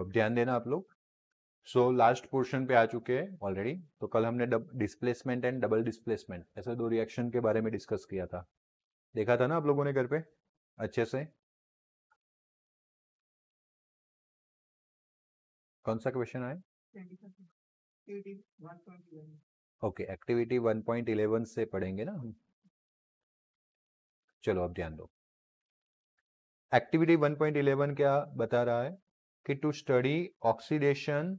अब ध्यान देना आप लोग सो लास्ट पोर्शन पे आ चुके हैं ऑलरेडी तो कल हमने डिस्प्लेसमेंट एंड डबल डिस्प्लेसमेंट ऐसे दो रिएक्शन के बारे में डिस्कस किया था देखा था ना आप लोगों ने घर पे अच्छे से कौन सा क्वेश्चन आए ओके एक्टिविटी 1.11 से पढ़ेंगे ना हम चलो अब ध्यान दो एक्टिविटी 1.11 क्या बता रहा है कि to study oxidation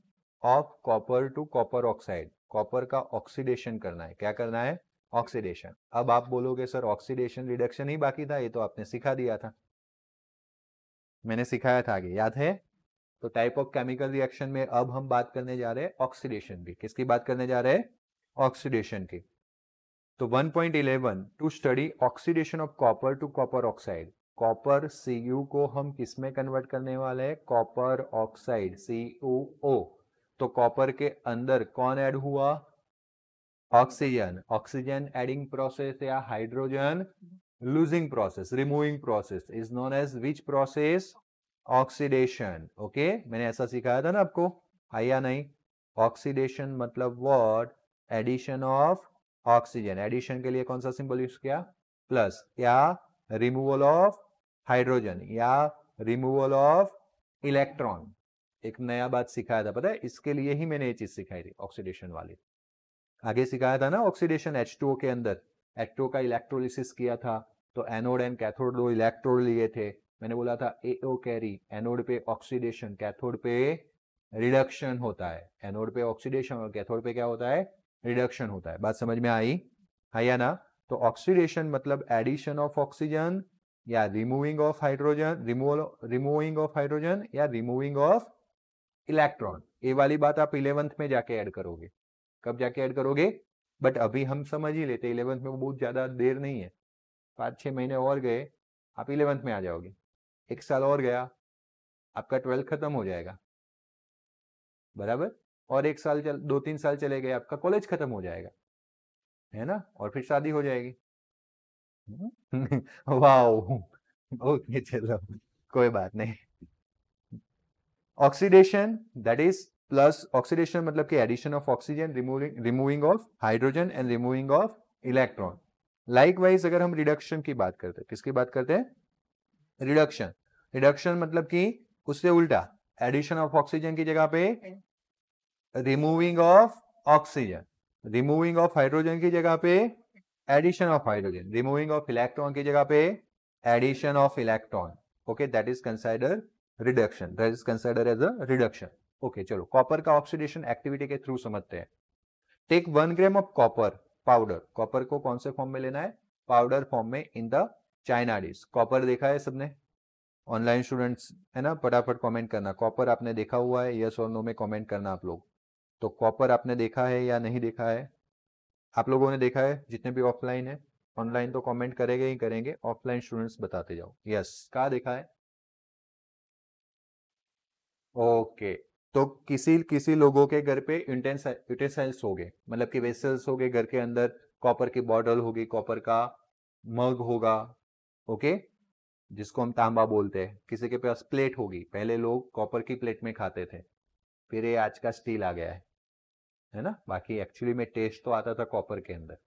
of copper to copper oxide copper का ऑक्सीडेशन करना है क्या करना है ऑक्सीडेशन अब आप बोलोगे सर ऑक्सीडेशन रिडक्शन ही बाकी था ये तो आपने सिखा दिया था मैंने सिखाया था आगे याद है तो टाइप ऑफ केमिकल रिएक्शन में अब हम बात करने जा रहे हैं ऑक्सीडेशन की किसकी बात करने जा रहे हैं ऑक्सीडेशन की तो 1.11 to study oxidation of copper to copper oxide copper C U को हम किस में कन्वर्ट करने वाले हैं कॉपर ऑक्साइड सी ओ तो कॉपर के अंदर कौन ऐड हुआ ऑक्सीजन ऑक्सीजन एडिंग प्रोसेस या hydrogen losing process removing process is known as which process oxidation okay मैंने ऐसा सिखाया था ना आपको आया नहीं ऑक्सीडेशन मतलब word addition of oxygen addition के लिए कौन सा सिंबल यूज किया प्लस या रिमूवल ऑफ हाइड्रोजन या रिमूवल ऑफ इलेक्ट्रॉन एक नया बात सिखाया था पता है इसके लिए ही मैंने ये चीज सिखाई थी ऑक्सीडेशन वाली आगे सिखाया था ना ऑक्सीडेशन H2O के अंदर H2O का इलेक्ट्रोलिसिस किया था तो एनोड एंड कैथोड दो इलेक्ट्रोड लिए थे मैंने बोला था एओ कैरी एनोड पे ऑक्सीडेशन कैथोड पे रिडक्शन होता है एनोड पे ऑक्सीडेशन और कैथोड पे क्या होता है रिडक्शन होता है बात समझ में आई हाँ या ना तो ऑक्सीडेशन मतलब एडिशन ऑफ ऑक्सीजन या removing of hydrogen removal removing of hydrogen या रिमूविंग ऑफ इलेक्ट्रॉन ये वाली बात आप इलेवंथ में जाके ऐड करोगे कब जाके ऐड करोगे बट अभी हम समझ ही लेते इलेवंथ में बहुत ज्यादा देर नहीं है पाँच छः महीने और गए आप इलेवेंथ में आ जाओगे एक साल और गया आपका ट्वेल्थ खत्म हो जाएगा बराबर और एक साल चल दो तीन साल चले गए आपका कॉलेज खत्म हो जाएगा है ना और फिर शादी हो जाएगी वाओ ओके चलो कोई बात नहीं oxidation that is plus oxidation मतलब कि addition of oxygen removing removing of hydrogen and removing of electron likewise अगर हम रिडक्शन की बात करते हैं किसकी बात करते हैं रिडक्शन रिडक्शन मतलब कि उससे उल्टा एडिशन ऑफ ऑक्सीजन की जगह पे removing of oxygen removing of hydrogen की जगह पे addition of hydrogen removing of electron की जगह पे addition of electron okay that is consider reduction that is consider as a reduction okay चलो कॉपर का ऑक्सीडेशन एक्टिविटी के थ्रू समझते हैं take one gram of copper powder copper को कौन से फॉर्म में लेना है पाउडर फॉर्म में in the china dish copper देखा है सबने ऑनलाइन स्टूडेंट्स है ना फटाफट कमेंट करना कॉपर आपने देखा हुआ है यस और नो में कमेंट करना आप लोग तो कॉपर आपने देखा है या नहीं देखा है आप लोगों ने देखा है जितने भी ऑफलाइन है ऑनलाइन तो कमेंट करेंगे ही करेंगे ऑफलाइन स्टूडेंट्स बताते जाओ यस yes. कहा देखा है ओके okay. तो किसी किसी लोगों के घर पे यूटेंसाइल्स हो गए मतलब कि वेसल्स हो गए घर के अंदर कॉपर की बॉटल होगी कॉपर का मग होगा ओके जिसको हम तांबा बोलते हैं किसी के पास प्लेट होगी पहले लोग कॉपर की प्लेट में खाते थे फिर ये आज का स्टील आ गया है है ना बाकी एक्चुअली में टेस्ट तो आता था कॉपर के अंदर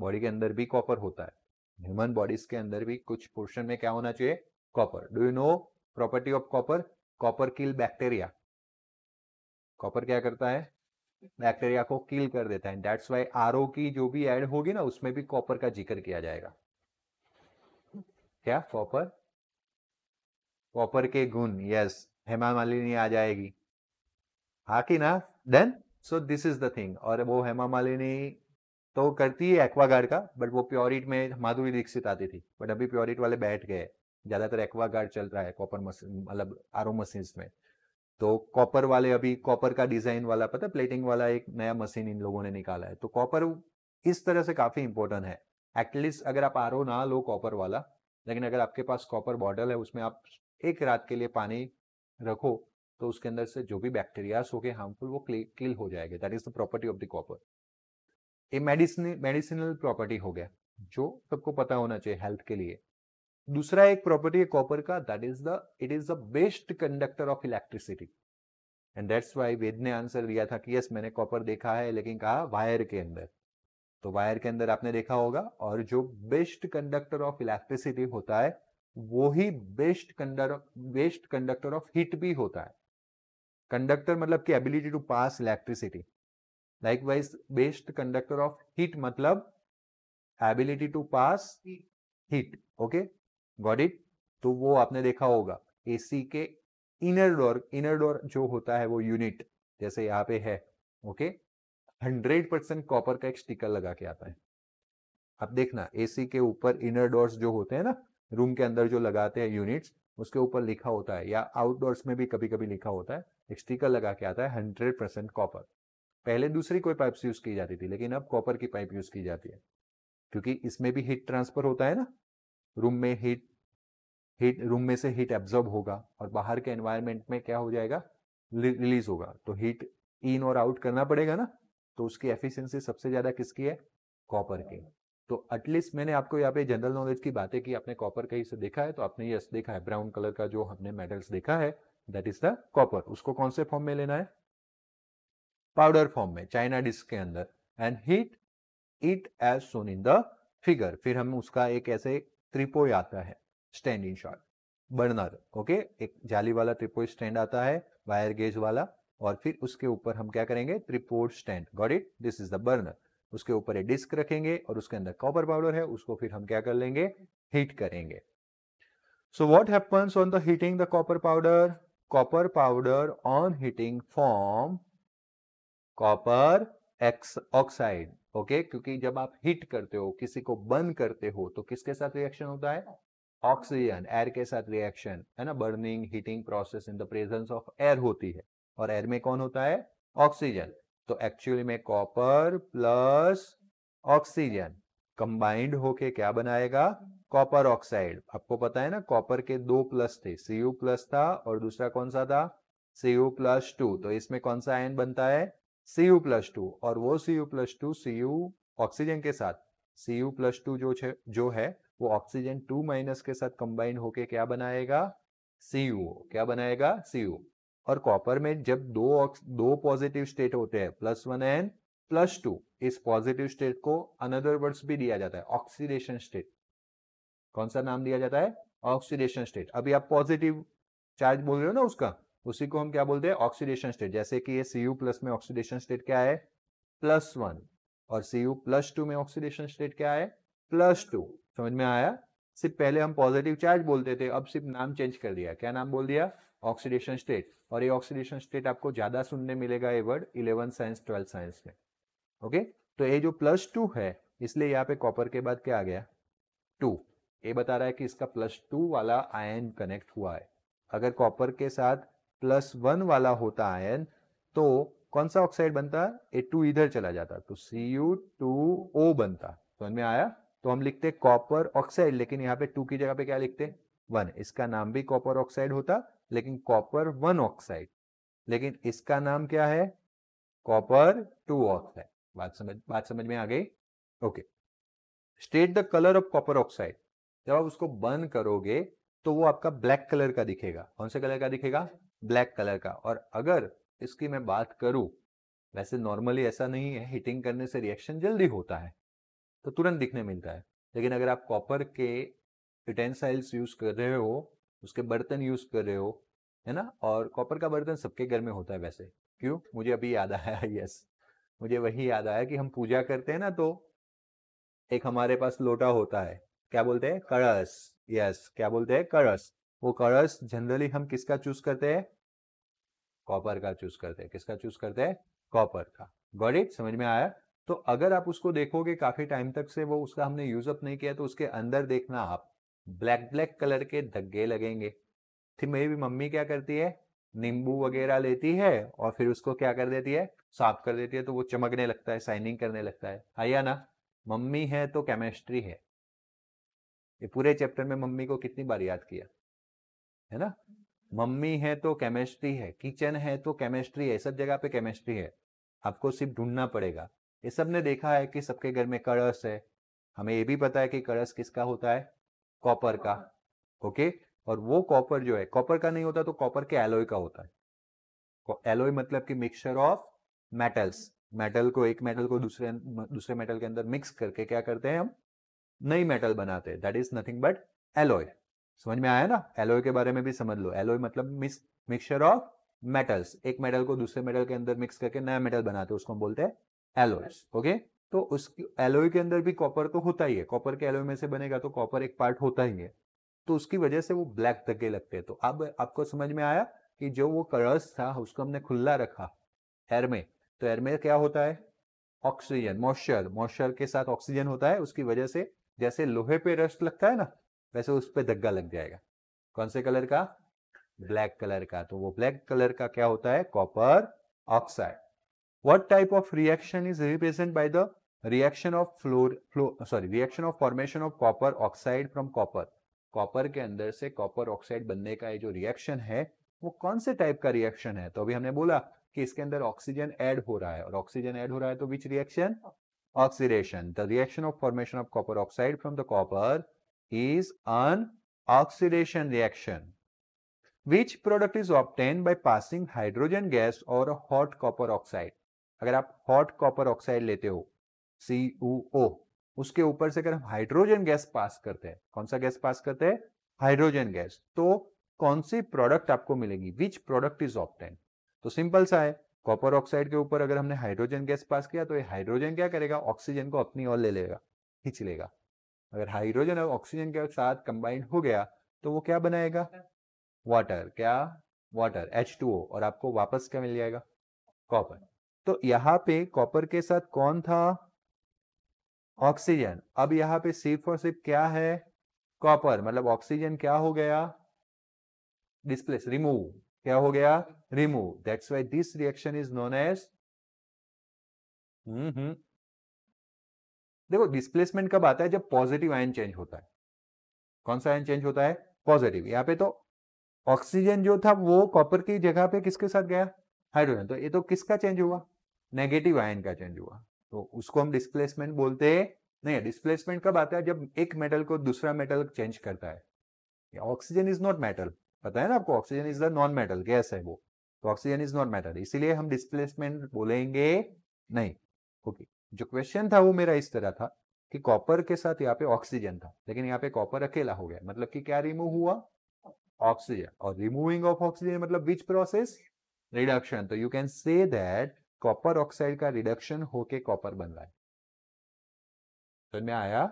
बॉडी के अंदर भी कॉपर होता है ह्यूमन बॉडीज के अंदर भी कुछ पोर्शन में क्या होना चाहिए copper do you know property of copper copper kill bacteria copper क्या करता है बैक्टीरिया को किल कर देता है दैट्स वाई आर की जो भी एड होगी ना उसमें भी कॉपर का जिक्र किया जाएगा क्या कॉपर कॉपर के गुण यस हेमा मालिनी आ जाएगी हा कि ना then so this is the thing और वो हेमा मालिनी तो करती है एक्वागार्ड का बट वो प्योरिट में माधुरी दीक्षित आती थी बट अभी प्योरिट वाले बैठ गए ज़्यादातर एक्वागार्ड चल रहा है कॉपर मशीन मतलब आरो मशीन में तो कॉपर वाले अभी कॉपर का डिजाइन वाला पता प्लेटिंग वाला एक नया मशीन इन लोगों ने निकाला है तो कॉपर इस तरह से काफ़ी इंपॉर्टेंट है एटलीस्ट अगर आप आरो ना लो कॉपर वाला लेकिन अगर आपके पास कॉपर बॉटल है उसमें आप एक रात के लिए पानी रखो तो उसके अंदर से जो भी बैक्टीरियाज हो गए हार्मफुल वो किल हो जाएगा that is the property of the copper a medicine medicinal property हो गया जो सबको पता होना चाहिए हेल्थ के लिए दूसरा एक प्रॉपर्टी है कॉपर का that is the it is the best conductor of electricity and that's why Ved ने आंसर दिया था कि यस मैंने कॉपर देखा है लेकिन कहा वायर के अंदर तो वायर के अंदर आपने देखा होगा और जो बेस्ट कंडक्टर ऑफ इलेक्ट्रिसिटी होता है वो ही बेस्ट कंडर बेस्ट कंडक्टर ऑफ हीट भी होता है कंडक्टर मतलब की ability to pass electricity likewise best conductor of heat मतलब ability to pass heat okay got it तो वो आपने देखा होगा एसी के इनर डोर इनर डोर जो होता है वो यूनिट जैसे यहाँ पे है ओके हंड्रेड परसेंट कॉपर का एक स्टिकर लगा के आता है अब देखना एसी के ऊपर इनर डोर्स जो होते हैं ना रूम के अंदर जो लगाते हैं यूनिट्स उसके ऊपर लिखा होता है या आउटडोर्स में भी कभी कभी लिखा होता है स्टीकर लगा के आता है हंड्रेड परसेंट कॉपर पहले दूसरी कोई पाइप यूज की जाती थी लेकिन अब कॉपर की पाइप यूज की जाती है क्योंकि इसमें भी हीट ट्रांसफर होता है ना रूम में हीट हीट रूम में से हीट एब्जॉर्ब होगा और बाहर के एनवायरनमेंट में क्या हो जाएगा रिलीज होगा तो हीट इन और आउट करना पड़ेगा ना तो उसकी एफिशिएंसी सबसे ज्यादा किसकी है कॉपर की तो एटलीस्ट मैंने आपको यहाँ पे जनरल नॉलेज की बातें की आपने कॉपर कहीं से देखा है तो आपने यस देखा है ब्राउन कलर का जो हमने मेडल्स देखा है दैट इज द कॉपर उसको कौन से फॉर्म में लेना है पाउडर फॉर्म में चाइना डिस्क के अंदर and heat it as shown in the figure फिर हम उसका एक ऐसे त्रिपोय आता है stand in short burner okay एक जाली वाला त्रिपोय स्टैंड आता है वायर गेज वाला और फिर उसके ऊपर हम क्या करेंगे tripod stand got it this is the burner उसके ऊपर एक डिस्क रखेंगे और उसके अंदर कॉपर पाउडर है उसको फिर हम क्या कर लेंगे हीट करेंगे so what happens on the heating the copper powder copper powder on heating form copper oxide okay okay? क्योंकि जब आप हीट करते हो किसी को बर्न करते हो तो किसके साथ रिएक्शन होता है ऑक्सीजन एयर के साथ रिएक्शन है ना burning heating process in the presence of air होती है और एयर में कौन होता है ऑक्सीजन तो एक्चुअली में कॉपर प्लस ऑक्सीजन कंबाइंड होके क्या बनाएगा कॉपर ऑक्साइड आपको पता है ना कॉपर के दो प्लस थे सीयू प्लस था और दूसरा कौन सा था सीयू प्लस टू तो इसमें कौन सा आयन बनता है सीयू प्लस टू और वो CU plus two CU oxygen के साथ सीयू प्लस टू जो जो है वो ऑक्सीजन टू माइनस के साथ कंबाइन होके क्या बनाएगा सीयू क्या बनाएगा सीयू और कॉपर में जब दो दो पॉजिटिव स्टेट होते हैं plus one and plus two इस पॉजिटिव स्टेट को अनदर वर्ड्स भी दिया जाता है ऑक्सीडेशन स्टेट कौन सा नाम दिया जाता है ऑक्सीडेशन स्टेट अभी आप पॉजिटिव चार्ज बोल रहे हो ना उसका उसी को हम क्या बोलते हैं ऑक्सीडेशन स्टेट जैसे कि ये सी यू प्लस में ऑक्सीडेशन स्टेट क्या है प्लस वन और सी यू प्लस टू में ऑक्सीडेशन स्टेट क्या है प्लस टू समझ में आया सिर्फ पहले हम पॉजिटिव चार्ज बोलते थे अब सिर्फ नाम चेंज कर दिया क्या नाम बोल दिया ऑक्सीडेशन स्टेट और ये ऑक्सीडेशन स्टेट आपको ज्यादा सुनने मिलेगा ये word eleven science twelfth science में ओके तो ये जो प्लस टू है इसलिए यहाँ पे कॉपर के बाद क्या आ गया टू ये बता रहा है कि इसका प्लस टू वाला आयन कनेक्ट हुआ है अगर कॉपर के साथ प्लस वन वाला होता आयन तो कौन सा ऑक्साइड बनता ए टू इधर चला जाता तो सी यू टू ओ बनता समझ में आया तो हम लिखते कॉपर ऑक्साइड लेकिन यहाँ पे टू की जगह पे क्या लिखते वन इसका नाम भी कॉपर ऑक्साइड होता लेकिन कॉपर वन ऑक्साइड लेकिन इसका नाम क्या है कॉपर टू ऑक्साइड बात समझ बात समझ में आ गई okay state the colour of copper oxide जब आप उसको बर्न करोगे तो वो आपका ब्लैक कलर का दिखेगा कौन से कलर का दिखेगा ब्लैक कलर का और अगर इसकी मैं बात करूं वैसे नॉर्मली ऐसा नहीं है हीटिंग करने से रिएक्शन जल्दी होता है तो तुरंत दिखने मिलता है लेकिन अगर आप कॉपर के यूटेंसाइल्स यूज कर रहे हो उसके बर्तन यूज कर रहे हो है ना और कॉपर का बर्तन सबके घर में होता है वैसे क्यों मुझे अभी याद आया यस मुझे वही याद आया कि हम पूजा करते हैं ना तो एक हमारे पास लोटा होता है क्या बोलते हैं करस यस क्या बोलते हैं करस वो करस जनरली हम किसका चूज करते हैं कॉपर का चूज करते हैं किसका चूज करते हैं कॉपर का गॉड इट समझ में आया तो अगर आप उसको देखोगे काफी टाइम तक से वो उसका हमने यूज अप नहीं किया तो उसके अंदर देखना आप ब्लैक ब्लैक कलर के धग्गे लगेंगे फिर मेरी भी मम्मी क्या करती है नींबू वगैरह लेती है और फिर उसको क्या कर देती है साफ कर देती है तो वो चमकने लगता है साइनिंग करने लगता है आया ना मम्मी है तो केमिस्ट्री है ये पूरे चैप्टर में मम्मी को कितनी बार याद किया है ना मम्मी है तो केमिस्ट्री है किचन है तो केमिस्ट्री है सब जगह पे केमिस्ट्री है आपको सिर्फ ढूंढना पड़ेगा ये सब ने देखा है कि सबके घर में कड़स है हमें ये भी पता है कि कड़स किसका होता है कॉपर का ओके और वो कॉपर जो है कॉपर का नहीं होता तो कॉपर के एलोय का होता है एलोय मतलब कि मिक्सचर ऑफ मेटल्स मेटल को एक मेटल को हम्म। दूसरे दूसरे मेटल के अंदर मिक्स करके क्या करते हैं हम नई मेटल बनाते हैं that is nothing but alloy समझ में आया ना एलोय के बारे में भी समझ लो एलोय मतलब मिक्स मिक्सचर ऑफ मेटल्स एक मेटल को दूसरे मेटल के अंदर मिक्स करके नया मेटल बनाते हैं उसको हम बोलते हैं एलोयस ओके तो उस एलोय के अंदर भी कॉपर तो होता ही है कॉपर के एलोय में से बनेगा तो कॉपर एक पार्ट होता ही है तो उसकी वजह से वो ब्लैक धक्के लगते हैं तो अब आपको समझ में आया कि जो वो कलर्स था उसको हमने खुला रखा एयर में तो एयर में क्या होता है ऑक्सीजन मॉइस्चर मॉइस्चर के साथ ऑक्सीजन होता है उसकी वजह से जैसे लोहे पे रस्ट लगता है ना वैसे उस पर धग्गा लग जाएगा कौन से कलर का ब्लैक कलर का तो वो ब्लैक कलर का क्या होता है copper oxide what type of reaction is represent by the reaction of floor flow sorry reaction of formation of copper oxide from copper copper के अंदर से कॉपर ऑक्साइड बनने का ये जो रिएक्शन है वो कौन से टाइप का रिएक्शन है तो अभी हमने बोला कि इसके अंदर ऑक्सीजन ऐड हो रहा है और ऑक्सीजन ऐड हो रहा है तो which reaction oxidation. The reaction of formation of copper oxide from the copper is an oxidation reaction. Which product is obtained by passing hydrogen gas or a hot copper oxide? agar aap hot copper oxide lete ho CuO उसके ऊपर से अगर हम hydrogen gas pass करते हैं कौन सा gas pass करते हैं हाइड्रोजन गैस तो कौन सी प्रोडक्ट आपको मिलेगी विच प्रोडक्ट इज ऑप्टेन तो सिंपल सा है कॉपर ऑक्साइड के ऊपर अगर हमने हाइड्रोजन गैस पास किया तो ये हाइड्रोजन क्या करेगा ऑक्सीजन को अपनी ओर ले लेगा खींच लेगा अगर हाइड्रोजन और ऑक्सीजन के साथ कंबाइंड हो गया तो वो क्या बनाएगा वाटर क्या वाटर एच टू ओ और आपको वापस क्या मिल जाएगा कॉपर तो यहाँ पे कॉपर के साथ कौन था ऑक्सीजन अब यहाँ पे सिर्फ और सिर्फ क्या है कॉपर मतलब ऑक्सीजन क्या हो गया डिस्प्लेस रिमूव क्या हो गया remove that's why this reaction is known as hmm देखो डिस्प्लेसमेंट कब आता है जब पॉजिटिव आयन चेंज होता है कौन सा आयन चेंज होता है पॉजिटिव यहाँ पे तो ऑक्सीजन जो था वो कॉपर की जगह पे किसके साथ गया हाइड्रोजन तो ये तो किसका चेंज हुआ नेगेटिव आयन का चेंज हुआ तो उसको हम डिस्प्लेसमेंट बोलते नहीं डिस्प्लेसमेंट कब आता है जब एक मेटल को दूसरा मेटल चेंज करता है ऑक्सीजन इज नॉट मेटल पता है ना आपको oxygen is the non metal gas है वो तो ऑक्सीजन इज नॉन मेटल इसीलिए हम डिस्प्लेसमेंट बोलेंगे नहीं ओके जो क्वेश्चन था वो मेरा इस तरह था कि कॉपर के साथ यहाँ पे ऑक्सीजन था लेकिन यहाँ पे कॉपर अकेला हो गया मतलब कि क्या रिमूव हुआ ऑक्सीजन और रिमूविंग ऑफ ऑक्सीजन मतलब विच प्रोसेस रिडक्शन तो you can say that copper oxide का रिडक्शन होके कॉपर बन रहा है तो मैं आया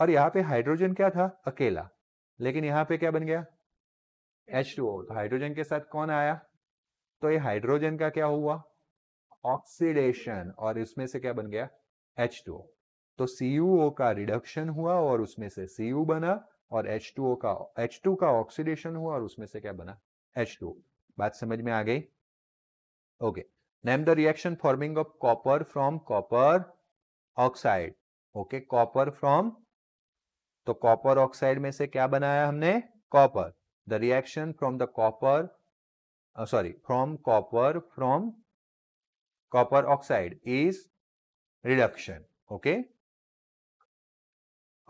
और यहाँ पे हाइड्रोजन क्या था अकेला लेकिन यहाँ पे क्या बन गया एच टू ओ तो हाइड्रोजन के साथ कौन आया तो ये हाइड्रोजन का क्या हुआ ऑक्सीडेशन और इसमें से क्या बन गया एच टू ओ तो ओ का रिडक्शन हुआ और उसमें से सीयू बना और एच टू ओ का एच टू का ऑक्सीडेशन हुआ और उसमें से क्या बना एच टू बात समझ में आ गई okay name the reaction forming of copper from copper oxide okay copper from तो कॉपर ऑक्साइड में से क्या बनाया हमने copper the reaction from the copper uh, sorry from copper from copper oxide is reduction okay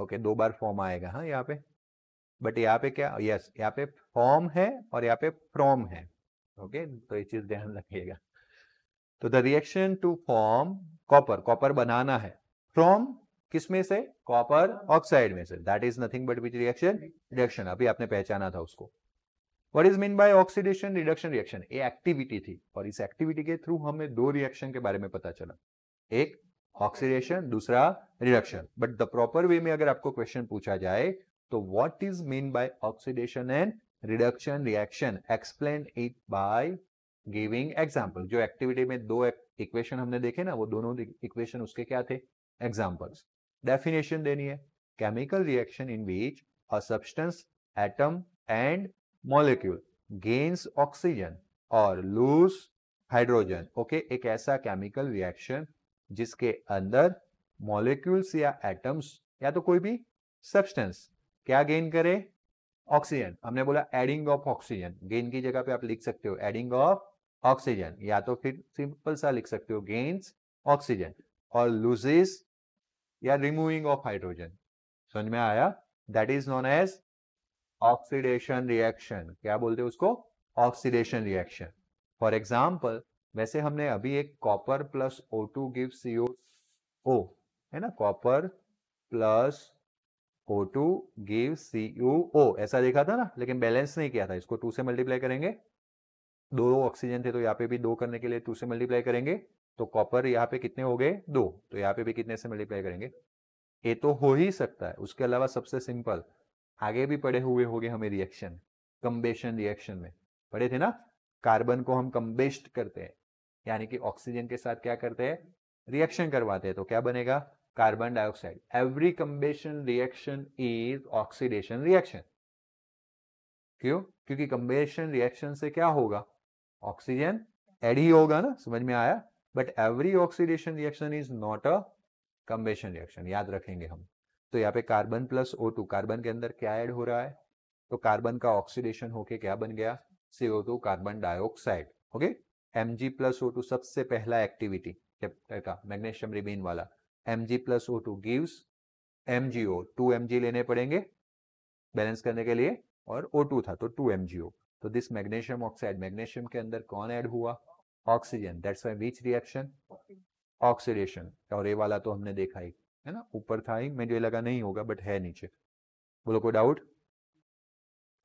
okay okay, दो बार form आएगा हाँ यहाँ पे बट यहाँ पे क्या यस yes, यहाँ पे फॉर्म है और यहाँ पे फ्रॉम है ओके okay? तो ये चीज ध्यान रखिएगा तो the reaction to form copper copper बनाना है फ्रॉम किसमें से कॉपर ऑक्साइड में से that is nothing but which reaction reduction अभी आपने पहचाना था उसको what is mean by oxidation reduction reaction ये एक्टिविटी थी और इस एक्टिविटी के थ्रू हमें दो रिएक्शन के बारे में पता चला एक ऑक्सीडेशन दूसरा reduction but the proper way में अगर आपको क्वेश्चन पूछा जाए तो what is mean by oxidation and reduction reaction explain it by giving example जो एक्टिविटी में दो इक्वेशन हमने देखे ना वो दोनों इक्वेशन उसके क्या थे एग्जाम्पल्स डेफिनेशन देनी है chemical reaction in which a substance atom and molecule gains oxygen और लूज हाइड्रोजन ओके एक ऐसा केमिकल रिएक्शन जिसके अंदर मॉलिक्यूल्स या एटम्स या तो कोई भी सब्सटेंस क्या गेन करे ऑक्सीजन हमने बोला एडिंग ऑफ ऑक्सीजन गेन की जगह पे आप लिख सकते हो एडिंग ऑफ ऑक्सीजन या तो फिर सिंपल सा लिख सकते हो गेन्स ऑक्सीजन और लूजेस या रिमूविंग ऑफ हाइड्रोजन समझ में आया that is known as oxidation reaction क्या बोलते हैं उसको ऑक्सीडेशन रिएक्शन फॉर एग्जाम्पल वैसे हमने अभी एक copper plus O two give CO O है ना copper plus O two give U O ऐसा देखा था ना लेकिन बैलेंस नहीं किया था इसको टू से मल्टीप्लाई करेंगे दो ऑक्सीजन थे तो यहाँ पे भी दो करने के लिए टू से मल्टीप्लाई करेंगे तो कॉपर यहाँ पे कितने हो गए दो तो यहाँ पे भी कितने से मल्टीप्लाई करेंगे ये तो हो ही सकता है उसके अलावा सबसे सिंपल आगे भी पड़े हुए हो गए हमें रिएक्शन कम्बेशन रिएक्शन में पढ़े थे ना कार्बन को हम कम्बेस्ट करते हैं यानी कि ऑक्सीजन के साथ क्या करते हैं रिएक्शन करवाते हैं तो क्या बनेगा carbon dioxide every combustion reaction is oxidation reaction क्यों क्योंकि कम्बेशन रिएक्शन से क्या होगा ऑक्सीजन एड ही होगा ना समझ में आया but every oxidation reaction is not a combustion reaction याद रखेंगे हम तो यहाँ पे carbon plus O two carbon के अंदर क्या ऐड हो रहा है तो कार्बन का ऑक्सीडेशन होके क्या बन गया CO two carbon dioxide okay M G plus O two सबसे पहला एक्टिविटी चैप्टर का मैग्नेशियम रिबीन वाला M G plus O two gives M G O two M G लेने पड़ेंगे बैलेंस करने के लिए और ओ टू था तो टू एम जी ओ तो दिस मैग्नेशियम ऑक्साइड मैग्नेशियम के अंदर कौन ऐड हुआ oxygen that's why which reaction oxidation और ये वाला तो हमने देखा ही है ना ऊपर था ही मुझे लगा नहीं होगा बट है नीचे बोलो कोई doubt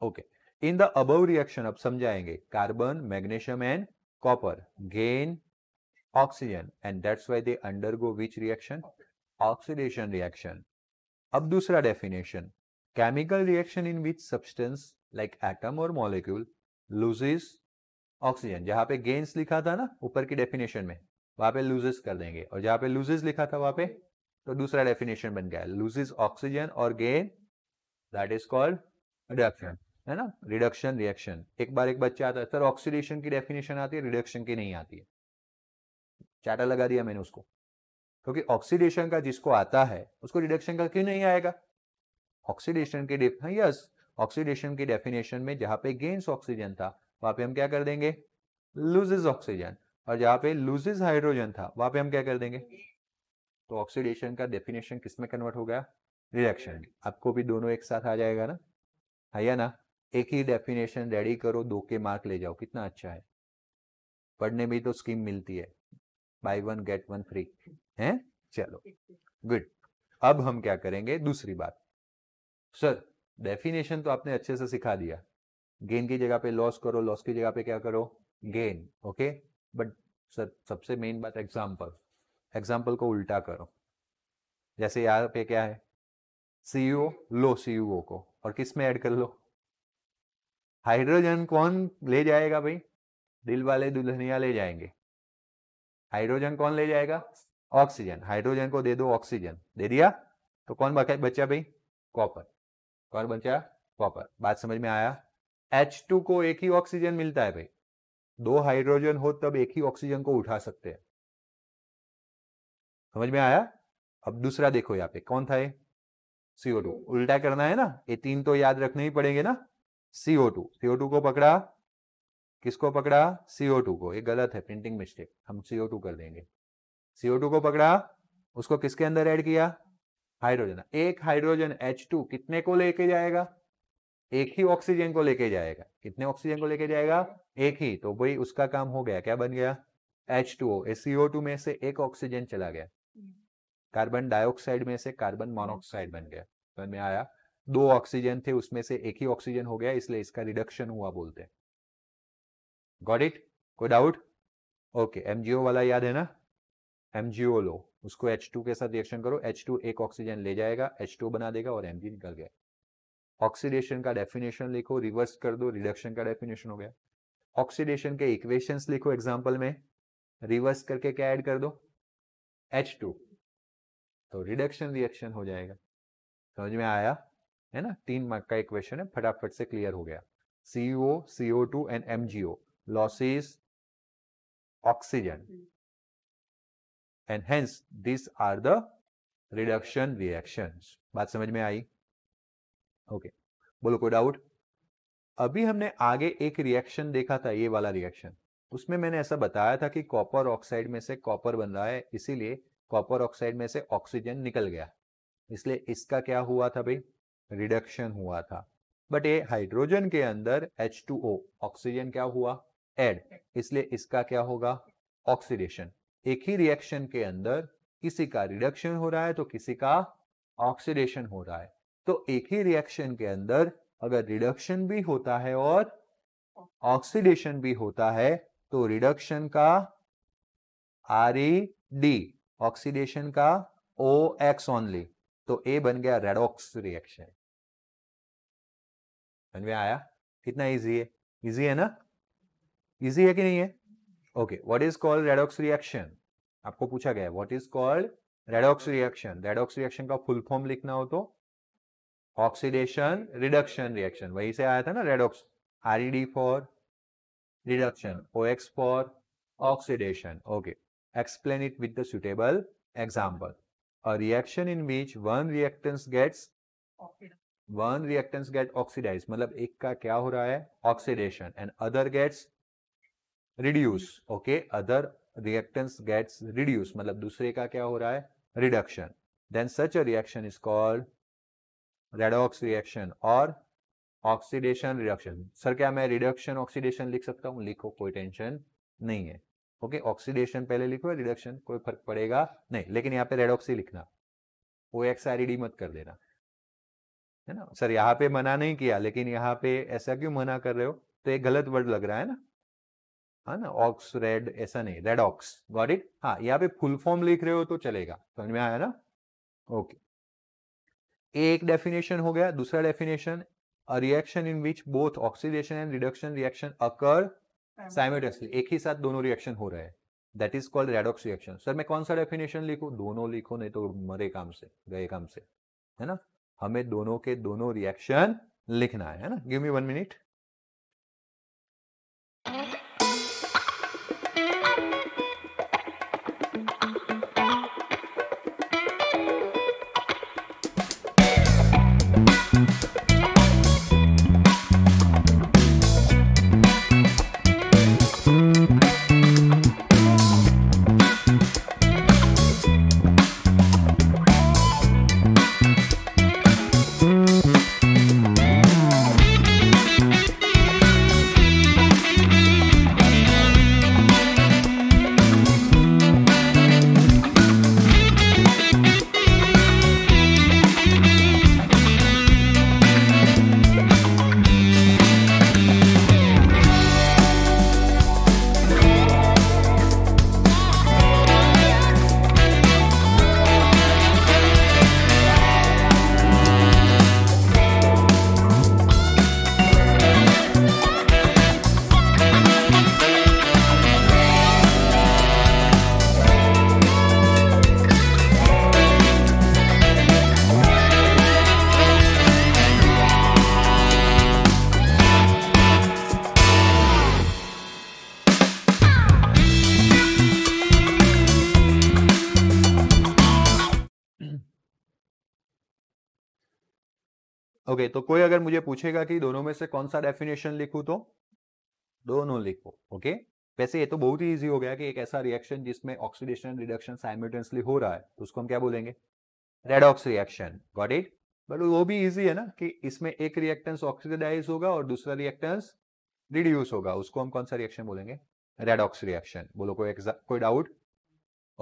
okay in the above reaction अब समझाएंगे carbon magnesium and copper gain oxygen and that's why they undergo which reaction oxidation reaction अब दूसरा definition chemical reaction in which substance like atom और molecule loses oxygen जहां पे gains लिखा था ना ऊपर की डेफिनेशन में वहां पे लूजेस कर देंगे और जहां पे लूजेस लिखा था वहां पे तो दूसरा डेफिनेशन बन गया लूजेस ऑक्सीजन और gain that is called reduction है ना रिडक्शन रिएक्शन एक बार एक बच्चा आता है सर ऑक्सीडेशन की डेफिनेशन आती है रिडक्शन की नहीं आती है चाटा लगा दिया मैंने उसको क्योंकि तो ऑक्सीडेशन का जिसको आता है उसको रिडक्शन का क्यों नहीं आएगा ऑक्सीडेशन के यस ऑक्सीडेशन की डेफिनेशन में जहां पे गेंस ऑक्सीजन था वहां पे हम क्या कर देंगे लूजेज ऑक्सीजन और जहां पे लूजेज हाइड्रोजन था वहां पे हम क्या कर देंगे तो ऑक्सीडेशन का डेफिनेशन किसमें कन्वर्ट हो गया रिएक्शन आपको भी दोनों एक साथ आ जाएगा ना है या ना एक ही डेफिनेशन रेडी करो दो के मार्क ले जाओ कितना अच्छा है पढ़ने में तो स्कीम मिलती है buy one get one free है चलो गुड अब हम क्या करेंगे दूसरी बात सर डेफिनेशन तो आपने अच्छे से सिखा दिया गेन की जगह पे लॉस करो लॉस की जगह पे क्या करो गेन ओके बट सर सबसे मेन बात एग्जाम्पल एग्जाम्पल को उल्टा करो जैसे यहाँ पे क्या है सीयू e लो सीईओ e को और किस में ऐड कर लो हाइड्रोजन कौन ले जाएगा भाई दिल वाले दुल्हनिया ले जाएंगे हाइड्रोजन कौन ले जाएगा ऑक्सीजन हाइड्रोजन को दे दो ऑक्सीजन दे दिया तो कौन बचा भाई कॉपर कौन बचा कॉपर बात समझ में आया एच टू को एक ही ऑक्सीजन मिलता है भाई दो हाइड्रोजन हो तब एक ही ऑक्सीजन को उठा सकते हैं समझ में आया अब दूसरा देखो यहाँ पे कौन था ये सीओ टू उल्टा करना है ना ये तीन तो याद रखने ही पड़ेंगे ना सीओ टू सीओ टू को पकड़ा किसको पकड़ा सीओ टू को ये गलत है प्रिंटिंग मिस्टेक हम सीओ टू कर देंगे सीओ टू को पकड़ा उसको किसके अंदर ऐड किया हाइड्रोजन एक हाइड्रोजन एच टू कितने को लेके जाएगा एक ही ऑक्सीजन को लेके जाएगा कितने ऑक्सीजन को लेके जाएगा एक ही तो भाई उसका काम हो गया क्या बन गया एच टू ओ में से एक ऑक्सीजन चला गया कार्बन हम्म। डाइऑक्साइड में से कार्बन मोनोक्साइड बन गया तो में आया दो ऑक्सीजन हाँ। थे उसमें से एक ही ऑक्सीजन हो गया इसलिए इसका रिडक्शन हुआ बोलते हैं गॉट इट कोई डाउट ओके एमजीओ वाला याद है ना एमजीओ लो उसको H2 के साथ रिएक्शन करो H2 एक ऑक्सीजन ले जाएगा H2 बना देगा और एमजी निकल गया ऑक्सीडेशन का डेफिनेशन लिखो रिवर्स कर दो रिडक्शन का डेफिनेशन हो गया ऑक्सीडेशन के इक्वेशंस लिखो एग्जाम्पल में रिवर्स करके क्या ऐड कर दो एच टू तो रिडक्शन रिएक्शन हो जाएगा समझ में आया है ना तीन मार्क का इक्वेशन है फटाफट से क्लियर हो गया CO CO two and M O loses oxygen and hence this are the reduction reaction बात समझ में आई ओके बोलो कोई डाउट अभी हमने आगे एक रिएक्शन देखा था ये वाला रिएक्शन उसमें मैंने ऐसा बताया था कि कॉपर ऑक्साइड में से कॉपर बन रहा है इसीलिए कॉपर ऑक्साइड में से ऑक्सीजन निकल गया इसलिए इसका क्या हुआ था भाई रिडक्शन हुआ था बट ये हाइड्रोजन के अंदर H2O ऑक्सीजन क्या हुआ एड इसलिए इसका क्या होगा ऑक्सीडेशन एक ही रिएक्शन के अंदर किसी का रिडक्शन हो रहा है तो किसी का ऑक्सीडेशन हो रहा है तो एक ही रिएक्शन के अंदर अगर रिडक्शन भी होता है और ऑक्सीडेशन भी होता है तो रिडक्शन का आर ई डी ऑक्सीडेशन का ओ एक्स ओनली तो ए बन गया रेडॉक्स रिएक्शन समझ में आया कितना इजी है इजी है ना इजी है कि नहीं है okay what is called redox reaction आपको पूछा गया what is called redox reaction redox reaction का फुल फॉर्म लिखना हो तो ऑक्सीडेशन रिडक्शन रिएक्शन वही से आया था ना redox R D for reduction O X for oxidation okay explain it with the suitable example a reaction in which one reactants gets one reactants get oxidise मतलब एक का क्या हो रहा है oxidation and other gets reduce okay other reactants gets reduce मतलब दूसरे का क्या हो रहा है reduction then such a reaction is called redox reaction और ऑक्सीडेशन रिडक्शन सर क्या मैं रिडक्शन ऑक्सीडेशन लिख सकता हूँ लिखो कोई टेंशन नहीं है ओके okay, ऑक्सीडेशन पहले लिखो रिडक्शन कोई फर्क पड़ेगा नहीं लेकिन यहाँ पे रेडॉक्सी लिखना ओ एक्स आर डी मत कर देना है ना सर यहाँ पे मना नहीं किया लेकिन यहाँ पे ऐसा क्यों मना कर रहे हो तो एक गलत वर्ड लग रहा है ना है हाँ ना ऑक्स रेड ऐसा नहीं रेड ऑक्स गॉट इट हाँ यहाँ पे फुल फॉर्म लिख रहे हो तो चलेगा समझ में आया ना ओके okay. एक डेफिनेशन हो गया दूसरा definition a reaction in which both oxidation and reduction reaction occur simultaneously एक ही साथ दोनों रिएक्शन हो रहे हैं that is called redox reaction sir मैं कौन सा डेफिनेशन लिखू दोनों लिखो नहीं तो मरे काम से गए काम से है ना हमें दोनों के दोनों रिएक्शन लिखना है ना give me one minute okay तो कोई अगर मुझे पूछेगा कि दोनों में से कौन सा डेफिनेशन लिखूं तो दोनों लिखो ओके वैसे ये तो बहुत ही इजी हो गया कि एक ऐसा रिएक्शन जिसमें ऑक्सीडेशन रिडक्शन साइमल्टेनियसली हो रहा है तो उसको हम क्या बोलेंगे redox reaction got it but वो भी इजी है ना कि इसमें एक रिएक्टेंस ऑक्सीडाइज होगा और दूसरा रिएक्टेंस रिड्यूस होगा उसको हम कौन सा रिएक्शन बोलेंगे रेडॉक्स रिएक्शन बोलो कोई कोई doubt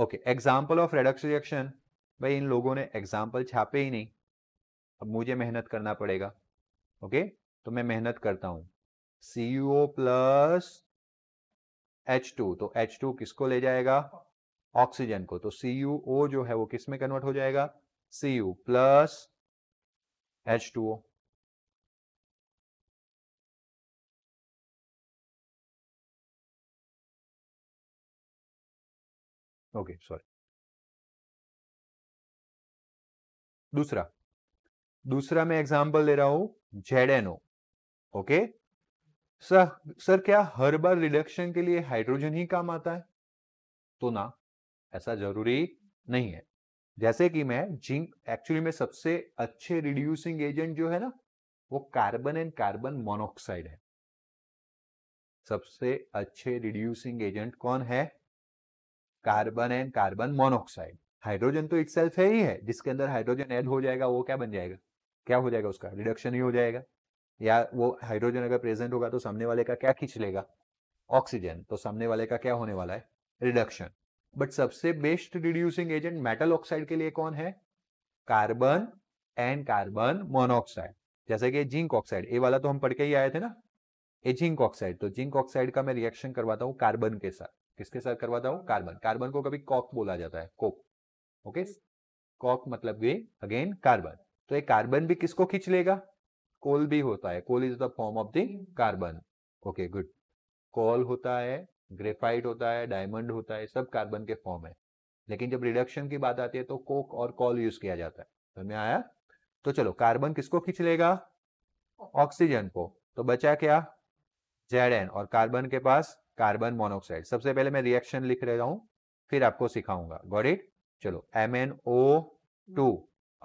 okay example of redox reaction भाई इन लोगों ने एग्जाम्पल छापे ही नहीं अब मुझे मेहनत करना पड़ेगा ओके तो मैं मेहनत करता हूं सीओ प्लस एच टू तो एच टू किसको ले जाएगा ऑक्सीजन को तो ओ जो है वो किस में कन्वर्ट हो जाएगा U plus H two O okay sorry दूसरा दूसरा मैं एग्जाम्पल दे रहा हूं जेड एनओ ओके सर सर क्या हर बार रिडक्शन के लिए हाइड्रोजन ही काम आता है तो ना ऐसा जरूरी नहीं है जैसे कि मैं जिंक एक्चुअली में सबसे अच्छे रिड्यूसिंग एजेंट जो है ना वो कार्बन एंड कार्बन मोनोक्साइड है सबसे अच्छे रिड्यूसिंग एजेंट कौन है carbon and carbon monoxide hydrogen तो इट है ही है जिसके अंदर हाइड्रोजन ऐड हो जाएगा वो क्या बन जाएगा क्या हो जाएगा उसका रिडक्शन ही हो जाएगा या वो हाइड्रोजन अगर प्रेजेंट होगा तो सामने वाले का क्या खींच लेगा ऑक्सीजन तो सामने वाले का क्या होने वाला है रिडक्शन बट सबसे best reducing agent metal oxide के लिए कौन है कार्बन एंड कार्बन मोनोऑक्साइड जैसे कि जिंक ऑक्साइड ये वाला तो हम पढ़ के ही आए थे ना ये जिंक ऑक्साइड तो जिंक ऑक्साइड का मैं रिएक्शन करवाता हूँ कार्बन के साथ किसके साथ करवाता हूँ कार्बन कार्बन को कभी कॉक बोला जाता है कोक ओके कॉक मतलब ये अगेन कार्बन तो ये कार्बन भी किसको खींच लेगा कोल भी होता है coal is the form of the carbon okay good coal होता है ग्रेफाइट होता है डायमंड होता है सब कार्बन के फॉर्म है लेकिन जब रिडक्शन की बात आती है तो कोक और कॉल यूज किया जाता है तो मैं आया तो चलो कार्बन किसको खींच लेगा ऑक्सीजन को तो बचा क्या जेड और कार्बन के पास कार्बन मोनोक्साइड सबसे पहले मैं रिएक्शन लिख रहा हूं फिर आपको सिखाऊंगा गॉड इट चलो एम एन ओ टू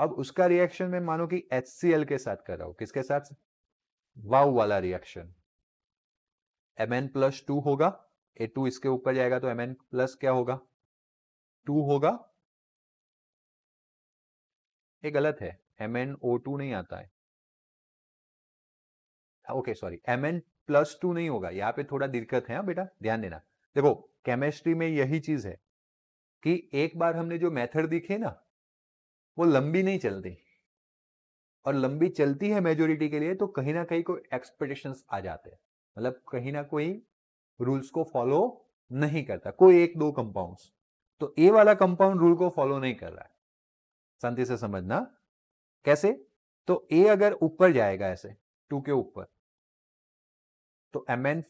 अब उसका रिएक्शन में मानो कि एच के साथ कर रहा हूं किसके साथ वाव वाला reaction M N plus two होगा ए टू इसके ऊपर जाएगा तो एम एन प्लस क्या होगा टू होगा ये गलत है एम एन ओ टू नहीं आता है okay sorry M N plus two नहीं होगा यहाँ पे थोड़ा दिक्कत है हाँ, बेटा ध्यान देना देखो केमिस्ट्री में यही चीज है कि एक बार हमने जो मेथड दिखे ना वो लंबी नहीं चलती और लंबी चलती है मेजोरिटी के लिए तो कहीं ना कहीं कोई एक्सपेक्टेशंस आ जाते हैं मतलब कहीं ना कोई रूल्स को फॉलो नहीं करता कोई एक दो कंपाउंड तो ए वाला कंपाउंड रूल को फॉलो नहीं कर रहा है शांति से समझना कैसे तो ए अगर ऊपर जाएगा ऐसे टू के ऊपर तो एम एन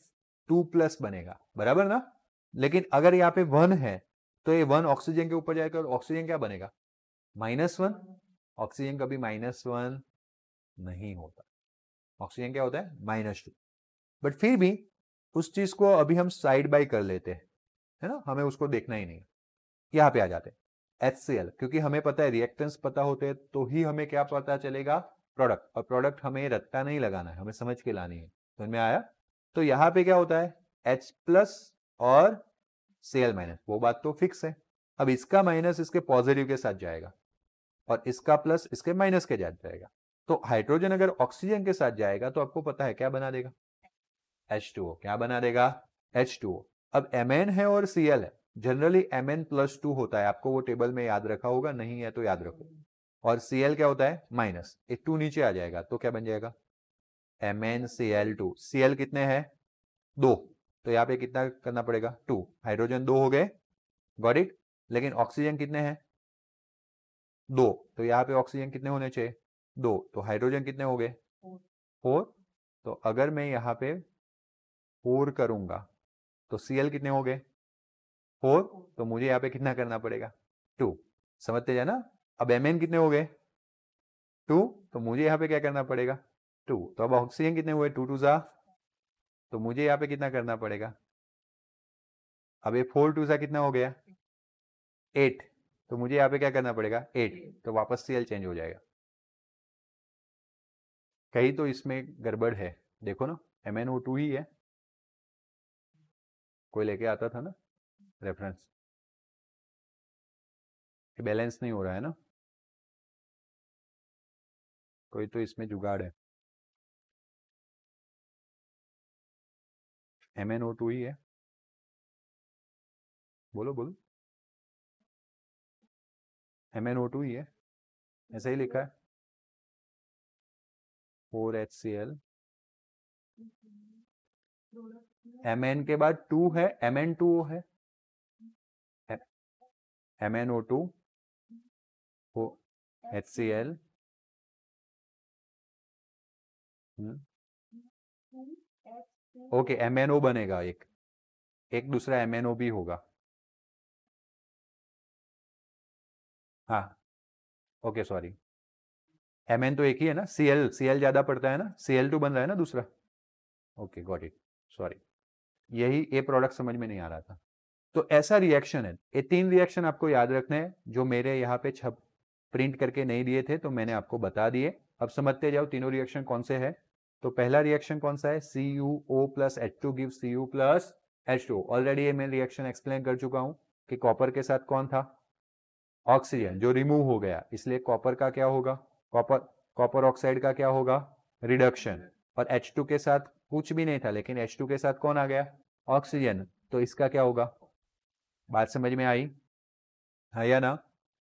टू प्लस बनेगा बराबर ना लेकिन अगर यहाँ पे वन है तो ये वन ऑक्सीजन के ऊपर जाएगा और ऑक्सीजन क्या बनेगा माइनस वन ऑक्सीजन कभी माइनस वन नहीं होता ऑक्सीजन क्या होता है माइनस टू बट फिर भी उस चीज को अभी हम साइड बाई कर लेते हैं है ना हमें उसको देखना ही नहीं यहाँ पे आ जाते हैं एच सी एल क्योंकि हमें पता है रिएक्टेंस पता होते हैं तो ही हमें क्या पता चलेगा प्रोडक्ट और प्रोडक्ट हमें रट्टा नहीं लगाना है हमें समझ के लानी है तो में आया तो यहाँ पे क्या होता है एच प्लस और सी एल माइनस वो बात तो फिक्स है अब इसका माइनस इसके पॉजिटिव के साथ जाएगा और इसका प्लस इसके माइनस के जाते जाएगा तो हाइड्रोजन अगर ऑक्सीजन के साथ जाएगा तो आपको पता है क्या बना देगा एच टू ओ क्या बना देगा एच टू ओ अब एम एन है और सी है generally M N plus two होता है आपको वो टेबल में याद रखा होगा नहीं है तो याद रखो और सी क्या होता है माइनस एक टू नीचे आ जाएगा तो क्या बन जाएगा M N C L two C L कितने हैं दो तो यहाँ पे कितना करना पड़ेगा टू हाइड्रोजन दो हो गए गॉड इट लेकिन ऑक्सीजन कितने हैं दो तो यहाँ पे ऑक्सीजन कितने होने चाहिए दो तो हाइड्रोजन कितने हो गए फोर तो अगर मैं यहाँ पे फोर करूंगा तो सीएल कितने हो गए फोर तो मुझे यहाँ पे कितना करना पड़ेगा टू समझते जाए ना अब एम कितने हो गए टू तो मुझे यहाँ पे क्या करना पड़ेगा टू तो अब ऑक्सीजन कितने हुए टू टू सा तो मुझे यहाँ पे कितना करना पड़ेगा अब ये फोर टू सा कितना हो गया एट तो मुझे यहाँ पे क्या करना पड़ेगा एट तो वापस सी एल चेंज हो जाएगा कहीं तो इसमें गड़बड़ है देखो ना एम एन ओ टू ही है कोई लेके आता था ना रेफरेंस बैलेंस नहीं हो रहा है ना कोई तो इसमें जुगाड़ है एम एन ओ टू ही है बोलो बोलो एम एन ओ टू ही है ऐसा ही लिखा है four H C L M N के बाद टू है एम एन टू ओ है M N O two H C L okay M N O बनेगा एक एक दूसरा एम एन ओ भी होगा हाँ ओके सॉरी एम एन तो एक ही है ना सी एल सी एल ज्यादा पड़ता है ना सी एल टू बन रहा है ना दूसरा ओके गॉट इट सॉरी यही ये प्रोडक्ट समझ में नहीं आ रहा था तो ऐसा रिएक्शन है ये तीन रिएक्शन आपको याद रखने हैं जो मेरे यहाँ पे छप प्रिंट करके नहीं दिए थे तो मैंने आपको बता दिए अब समझते जाओ तीनों रिएक्शन कौन से है तो पहला रिएक्शन कौन सा है C U O plus H two give C U plus H two already ये मैं रिएक्शन एक्सप्लेन कर चुका हूँ कि कॉपर के साथ कौन था ऑक्सीजन जो रिमूव हो गया इसलिए कॉपर का क्या होगा कॉपर कॉपर ऑक्साइड का क्या होगा रिडक्शन और H2 के साथ कुछ भी नहीं था लेकिन H2 के साथ कौन आ गया ऑक्सीजन तो इसका क्या होगा बात समझ में आई है हाँ या ना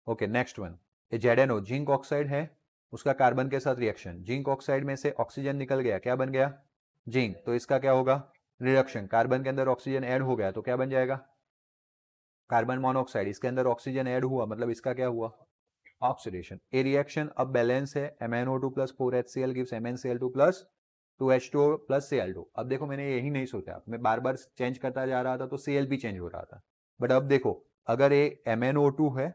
ओके नेक्स्ट वन ये जेडेनो जिंक ऑक्साइड है उसका कार्बन के साथ रिएक्शन जिंक ऑक्साइड में से ऑक्सीजन निकल गया क्या बन गया जिंक तो इसका क्या होगा रिडक्शन कार्बन के अंदर ऑक्सीजन ऐड हो गया तो क्या बन जाएगा कार्बन मोनोऑक्साइड इसके अंदर ऑक्सीजन ऐड हुआ मतलब इसका क्या हुआ ऑक्सीडेशन ए रिएक्शन अब बैलेंस है M N O two plus four H C L gives M N C L two plus two H two plus C L two अब देखो मैंने यही नहीं सोचा मैं बार बार चेंज करता जा रहा था तो सी एल भी चेंज हो रहा था बट अब देखो अगर ये एम एन ओ टू है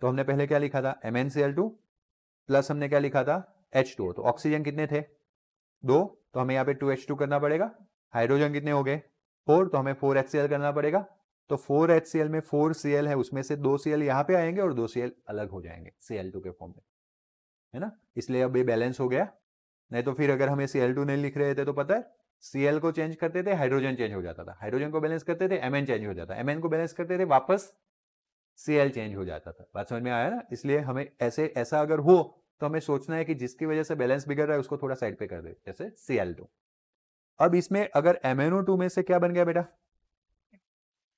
तो हमने पहले क्या लिखा था M N C L two plus हमने क्या लिखा था एच टू तो ऑक्सीजन कितने थे दो तो हमें यहाँ पे टू एच टू करना पड़ेगा हाइड्रोजन कितने हो गए फोर तो हमें फोर एच सी एल करना पड़ेगा तो फोर एच सी एल में फोर सी एल है उसमें से दो सी एल यहाँ पे आएंगे और दो सी एल अलग हो जाएंगे सी एल टू के फॉर्म में है ना इसलिए अब ये बैलेंस हो गया नहीं तो फिर अगर हमें सी एल टू नहीं लिख रहे थे तो पता है सी एल को चेंज करते थे हाइड्रोजन चेंज हो जाता था हाइड्रोजन को बैलेंस करते थे एम एन चेंज हो जाता एम एन को बैलेंस करते थे वापस सी एल चेंज हो जाता था बात समझ में आया ना इसलिए हमें ऐसे ऐसा अगर हो तो हमें सोचना है कि जिसकी वजह से बैलेंस बिगड़ रहा है उसको थोड़ा साइड पे कर दे जैसे सी एल टू अब इसमें अगर एम एन ओ टू में से क्या बन गया बेटा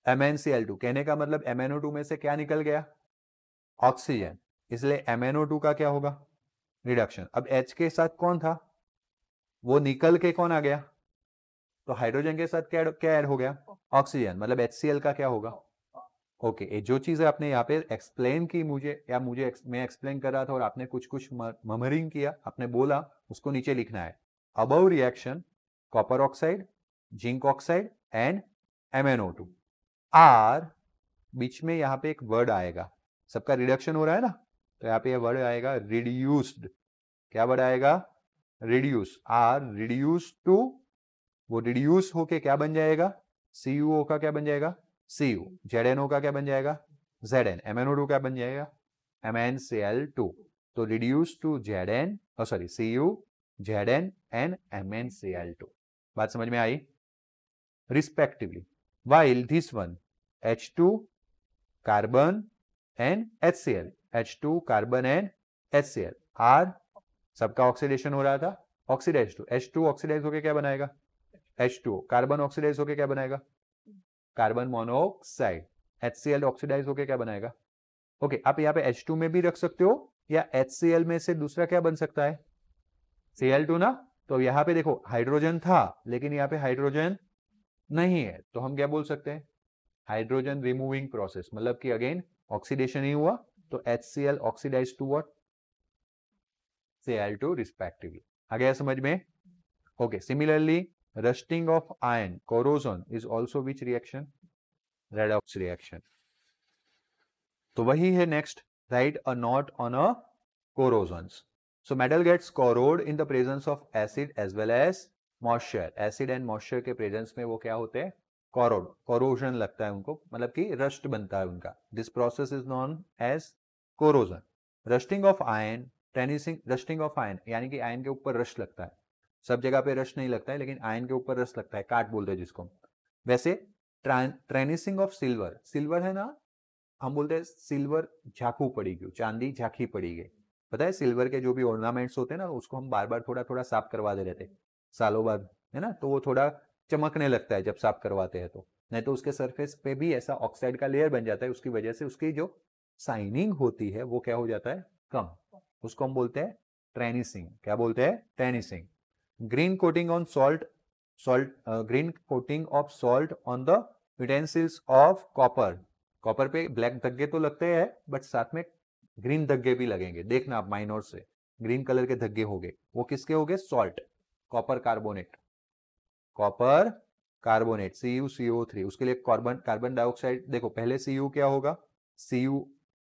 M N C L two कहने का मतलब एम टू में से क्या निकल गया ऑक्सीजन इसलिए एम टू का क्या होगा रिडक्शन अब एच के साथ कौन था वो निकल के कौन आ गया तो हाइड्रोजन के साथ क्या क्या ऐड हो गया ऑक्सीजन मतलब एच सी एल का क्या होगा ओके okay, जो चीज़ें आपने यहाँ पे एक्सप्लेन की मुझे या मुझे मैं एक्सप्लेन कर रहा था और आपने कुछ कुछ ममरिंग किया आपने बोला उसको नीचे लिखना है above reaction copper oxide zinc oxide and M N O two are बीच में यहां पे एक वर्ड आएगा सबका रिडक्शन हो रहा है ना तो यहाँ पे यह वर्ड आएगा रिड्यूस्ड क्या वर्ड आएगा रिड्यूस आर रिड्यूस टू वो रिड्यूस होके क्या बन जाएगा सी यू का क्या बन जाएगा C U Z N O का क्या बन जाएगा Z N M N O two क्या बन जाएगा M N C L two तो reduce to Z N sorry C U Z N and M N C L two बात समझ में आई respectively while this one H2 carbon and HCl H2 carbon and HCl R सबका oxidation हो रहा था oxidise to H two oxidise होकर क्या बनाएगा एच टू कार्बन ऑक्सीडाइज होकर क्या बनाएगा carbon monoxide H C L oxidise होकर क्या बनाएगा ओके okay, आप यहाँ पे एच टू में भी रख सकते हो या एच सी एल में से दूसरा क्या बन सकता है सी एल टू ना तो यहाँ पे देखो हाइड्रोजन था लेकिन यहाँ पे हाइड्रोजन नहीं है तो हम क्या बोल सकते हैं हाइड्रोजन रिमूविंग प्रोसेस मतलब कि अगेन ऑक्सीडेशन ही हुआ तो H C L oxidize to what C L two respectively आ गया समझ में okay similarly rusting of iron corrosion is also which reaction redox reaction तो वही है next right uh note on uh corrosion so metal gets corrode in the presence of acid as well as moisture acid and moisture के presence में वो क्या होते हैं कॉरोड corrosion लगता है उनको मतलब कि रस्ट बनता है उनका this process is known as corrosion rusting of iron tarnishing rusting of iron यानी कि आयन के ऊपर रश लगता है सब जगह पे रश नहीं लगता है लेकिन आयन के ऊपर रस लगता है काट बोलते हैं जिसको वैसे ट्रेनिसिंग ऑफ सिल्वर सिल्वर है ना हम बोलते हैं सिल्वर झाकू पड़ी गई चांदी झाकी पड़ी गई पता है सिल्वर के जो भी ऑर्नामेंट्स होते हैं ना उसको हम बार बार थोड़ा थोड़ा साफ करवा दे रहे थे सालों बाद है ना तो वो थोड़ा चमकने लगता है जब साफ करवाते हैं तो नहीं तो उसके सरफेस पे भी ऐसा ऑक्साइड का लेयर बन जाता है उसकी वजह से उसकी जो साइनिंग होती है वो क्या हो जाता है कम उसको हम बोलते हैं ट्रेनिसिंग क्या बोलते हैं tarnishing green coating on salt salt green coating of salt on the utensils of copper copper पे ब्लैक धग्गे तो लगते हैं बट साथ में ग्रीन धग्गे भी लगेंगे देखना आप माइनोर से ग्रीन कलर के धग्गे हो गए वो किसके हो गए salt copper carbonate copper carbonate C U C O three उसके लिए कार्बन कार्बन डाइऑक्साइड देखो पहले सीयू क्या होगा सीयू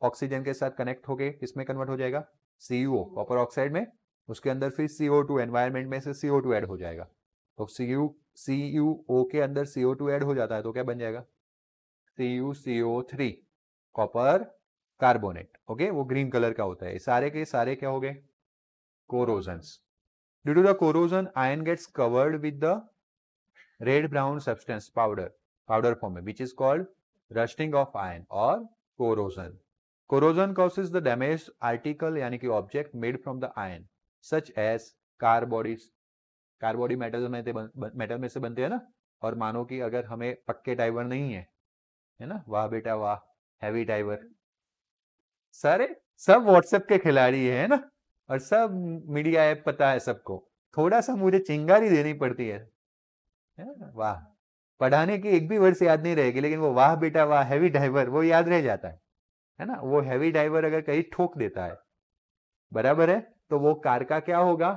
ऑक्सीजन के साथ कनेक्ट होके किसमें कन्वर्ट हो जाएगा सीयूओ कॉपर ऑक्साइड में उसके अंदर फिर सीओ टू एनवायरमेंट में से सीओ टू एड हो जाएगा तो सी यू सी यू ओ के अंदर सीओ टू एड हो जाता है तो क्या बन जाएगा C U C O three copper carbonate okay वो ग्रीन कलर का होता है सारे के सारे क्या हो गए कोरोजन्स Due to the corrosion, iron gets covered with the red brown substance powder, powder form, which is called rusting of iron or corrosion. Corrosion causes the damaged article yani ki object made from the iron, such as car bodies. car body metal में से metal में से बनते हैं ना और मानो कि अगर हमें पक्के डाइवर नहीं है है ना वाह बेटा वाह हैवी डाइवर सारे सब व्हाट्सएप के खिलाड़ी है ना और सब मीडिया ऐप पता है सबको थोड़ा सा मुझे चिंगारी देनी पड़ती है वाह पढ़ाने की एक भी वर्ष याद नहीं रहेगी लेकिन वो वाह बेटा वाह हैवी ड्राइवर वो याद रह जाता है है ना वो हैवी ड्राइवर अगर कहीं ठोक देता है बराबर है तो वो कार का क्या होगा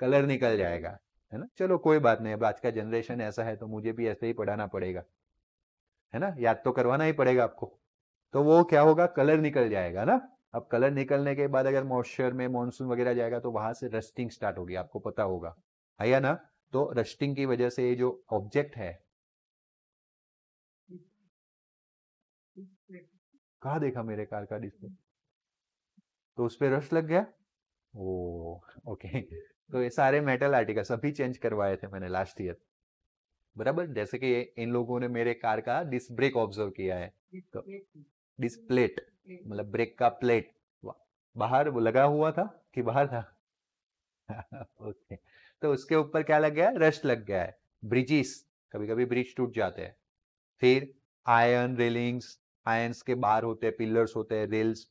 कलर निकल जाएगा है ना चलो कोई बात नहीं अब आज का जनरेशन ऐसा है तो मुझे भी ऐसे ही पढ़ाना पड़ेगा है ना याद तो करवाना ही पड़ेगा आपको तो वो क्या होगा कलर निकल जाएगा ना अब कलर निकलने के बाद अगर मॉइस्चर में मॉनसून वगैरह जाएगा तो वहां से रस्टिंग स्टार्ट होगी आपको पता होगा आया ना तो रस्टिंग की वजह से ये जो ऑब्जेक्ट है कहा देखा मेरे कार का डिस्प्ले तो उस पर रस्ट लग गया ओ ओके तो ये सारे मेटल आर्टिकल सभी चेंज करवाए थे मैंने लास्ट ईयर बराबर जैसे कि इन लोगों ने मेरे कार का डिस्क ब्रेक ऑब्जर्व किया है तो डिस्प्लेट मतलब ब्रेक का प्लेट बाहर वो लगा हुआ था कि बाहर था ओके तो उसके ऊपर क्या लग गया रस्ट लग गया है ब्रिजिस कभी कभी ब्रिज टूट जाते हैं फिर आयन रेलिंग्स आयन्स के बार होते हैं पिलर्स होते हैं रेल्स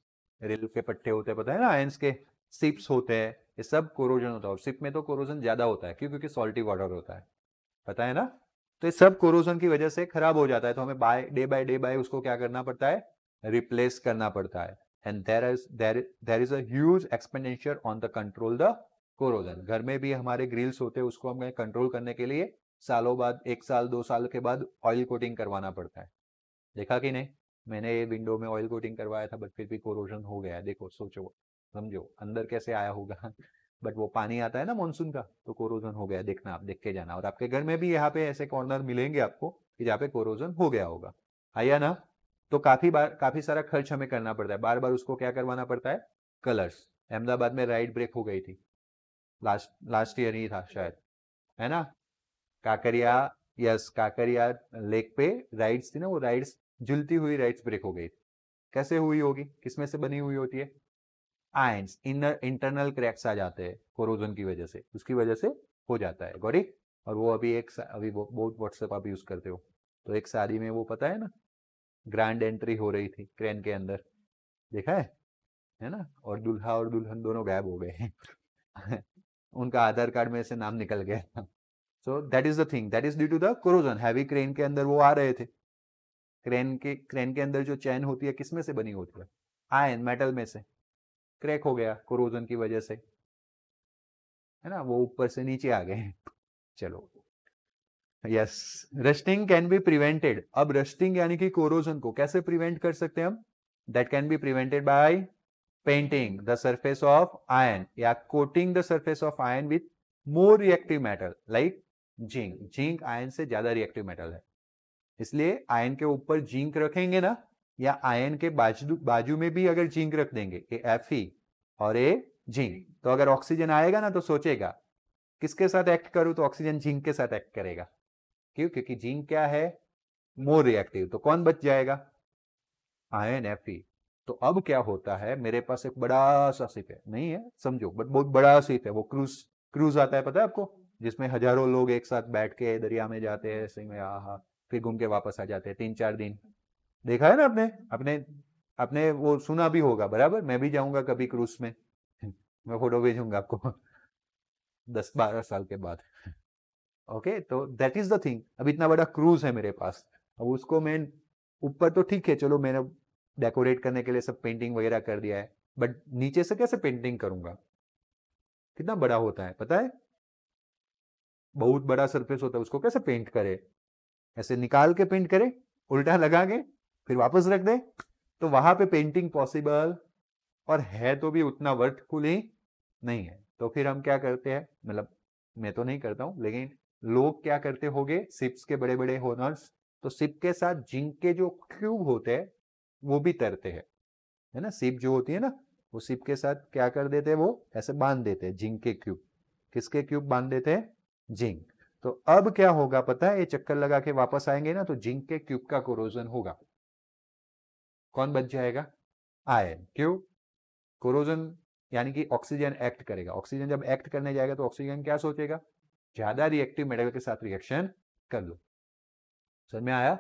रेल के पट्टे होते हैं पता है ना आयन्स के सिप्स होते हैं ये सब कोरोजन होता है और सिप में तो कोरोजन ज्यादा होता है क्यों क्योंकि सॉल्टी वाटर होता है पता है ना तो ये सब कोरोजन की वजह से खराब हो जाता है तो हमें by day by day by उसको क्या करना पड़ता है रिप्लेस करना पड़ता है and there is there there is uh expenditure on the control the corrosion घर में भी हमारे ग्रिल्स होते हैं उसको हमें कंट्रोल करने के लिए सालों बाद एक साल दो साल के बाद ऑयल कोटिंग करवाना पड़ता है देखा कि नहीं मैंने ये विंडो में ऑयल कोटिंग करवाया था बट फिर भी कोरोजन हो गया देखो सोचो समझो अंदर कैसे आया होगा बट वो पानी आता है ना मानसून का तो कोरोजन हो गया देखना आप देख के जाना और आपके घर में भी यहाँ पे ऐसे कॉर्नर मिलेंगे आपको कि जहाँ पे कोरोजन हो गया होगा आया ना तो काफी बार काफी सारा खर्च हमें करना पड़ता है बार बार उसको क्या करवाना पड़ता है कलर्स अहमदाबाद में राइड ब्रेक हो गई थी लास्ट लास्ट ईयर ही था शायद है ना काकरिया यस काकरिया लेक पे राइड्स थी ना वो राइड्स जुलती हुई राइड्स ब्रेक हो गई थी कैसे हुई होगी किसमें से बनी हुई होती है आयंस इनर इंटरनल क्रैक्स आ जाते हैं कोरोजन की वजह से उसकी वजह से हो जाता है गौरी और वो अभी एक अभी बोट व्हाट्सएप आप यूज करते हो तो एक साड़ी में वो पता है ना ग्रैंड एंट्री हो रही थी ट्रेन के अंदर देखा है है ना और दुल्हा और दुल्हन दोनों गायब हो गए हैं उनका आधार कार्ड में से नाम निकल गया था so that is the thing that is due to the corrosion heavy crane के अंदर वो आ रहे थे क्रेन के क्रेन के अंदर जो चैन होती है किसमें से बनी होती है आयन मेटल में से क्रैक हो गया क्रोजन की वजह से है ना वो ऊपर से नीचे आ गए चलो yes rusting can be prevented अब रस्टिंग यानी कि कोरोजन को कैसे प्रिवेंट कर सकते हैं हम that can be prevented by painting the surface of iron या coating the surface of iron with more reactive metal like zinc zinc iron से ज्यादा रिएक्टिव मेटल है इसलिए आयन के ऊपर जिंक रखेंगे ना या आयन के बाजू बाजू में भी अगर जिंक रख देंगे ए एफ ई e और ए जिंक तो अगर ऑक्सीजन आएगा ना तो सोचेगा किसके साथ एक्ट करूं तो ऑक्सीजन जिंक के साथ एक्ट करेगा क्यों क्योंकि जिंक क्या है मोर रिएक्टिव तो कौन बच जाएगा आयन एफ तो अब क्या होता है मेरे पास एक बड़ा सा सिप है नहीं है समझो बट बहुत बड़ा सिप है वो क्रूज क्रूज आता है पता है आपको जिसमें हजारों लोग एक साथ बैठ के दरिया में जाते हैं सही में आहा फिर घूम के वापस आ जाते हैं तीन चार दिन देखा है ना आपने अपने अपने वो सुना भी होगा बराबर मैं भी जाऊंगा कभी क्रूज में मैं फोटो भेजूंगा आपको दस बारह साल के बाद ओके तो दैट इज द थिंग अब इतना बड़ा क्रूज है मेरे पास अब उसको मैं ऊपर तो ठीक है चलो मैंने डेकोरेट करने के लिए सब पेंटिंग वगैरह कर दिया है बट नीचे से कैसे पेंटिंग करूंगा कितना बड़ा होता है पता है बहुत बड़ा सरफेस होता है उसको कैसे पेंट करे ऐसे निकाल के पेंट करे उल्टा लगा के फिर वापस रख दे तो वहां पे पेंटिंग पॉसिबल और है तो भी उतना वर्थफुल ही नहीं है तो फिर हम क्या करते हैं मतलब मैं तो नहीं करता हूँ लेकिन लोग क्या करते होंगे सिप्स के बड़े बड़े होनर्स तो सिप के साथ जिंक के जो क्यूब होते हैं वो भी तैरते हैं है ना सिप जो होती है ना वो सिप के साथ क्या कर देते हैं वो ऐसे बांध देते हैं जिंक के क्यूब किसके क्यूब बांध देते हैं जिंक तो अब क्या होगा पता है ये चक्कर लगा के वापस आएंगे ना तो जिंक के क्यूब का कोरोजन होगा कौन बच जाएगा आयन क्यों कोरोजन यानी कि ऑक्सीजन एक्ट करेगा ऑक्सीजन जब एक्ट करने जाएगा तो ऑक्सीजन क्या सोचेगा ज्यादा रिएक्टिव मेटेरियल के साथ रिएक्शन कर लो समझ में आया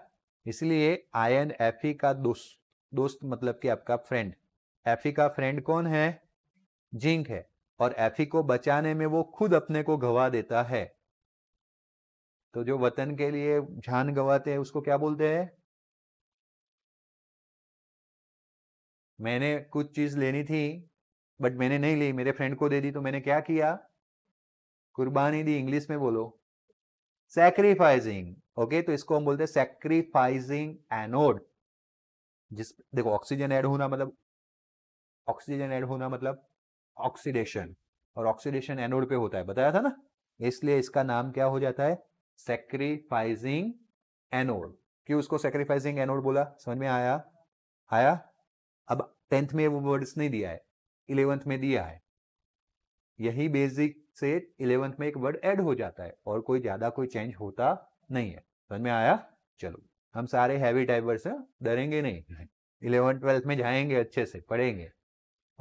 इसलिए आयन एफ e का दोस्त दोस्त मतलब कि आपका फ्रेंड एफ e का फ्रेंड कौन है जिंक है और एफ e को बचाने में वो खुद अपने को गवा देता है तो जो वतन के लिए जान गवाते हैं उसको क्या बोलते हैं मैंने कुछ चीज लेनी थी बट मैंने नहीं ली मेरे फ्रेंड को दे दी तो मैंने क्या किया कुर्बानी दी इंग्लिश में बोलो सैक्रीफाइजिंग ओके तो इसको हम बोलते हैं सैक्रीफाइजिंग एनोड जिस देखो ऑक्सीजन ऐड होना मतलब ऑक्सीजन ऐड होना मतलब ऑक्सीडेशन और ऑक्सीडेशन एनोड पे होता है बताया था ना इसलिए इसका नाम क्या हो जाता है सेक्रीफाइजिंग एनोड क्यों उसको सेक्रीफाइजिंग एनोड बोला समझ में आया आया अब टेंथ में वो वर्ड्स नहीं दिया है इलेवेंथ में दिया है यही बेसिक से इलेवंथ में एक वर्ड ऐड हो जाता है और कोई ज़्यादा कोई चेंज होता नहीं है समझ में आया चलो हम सारे हैवी टाइपर्स हैं डरेंगे नहीं इलेवन ट्वेल्थ में जाएंगे अच्छे से पढ़ेंगे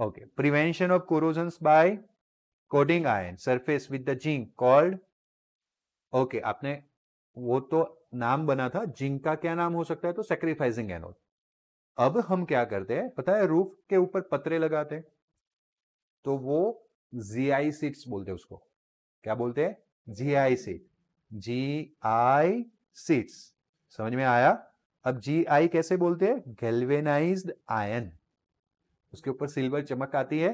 okay prevention of corrosion by coating iron surface with the zinc called okay आपने वो तो नाम बना था जिंक का क्या नाम हो सकता है तो सेक्रीफाइसिंग एनोड अब हम क्या करते हैं पता है रूफ के ऊपर पत्रे लगाते हैं तो वो जी आई सीट्स बोलते हैं उसको क्या बोलते हैं जी आई सीट जी आई सीट्स समझ में आया अब जी आई कैसे बोलते हैं गेलवेनाइज आयन उसके ऊपर सिल्वर चमक आती है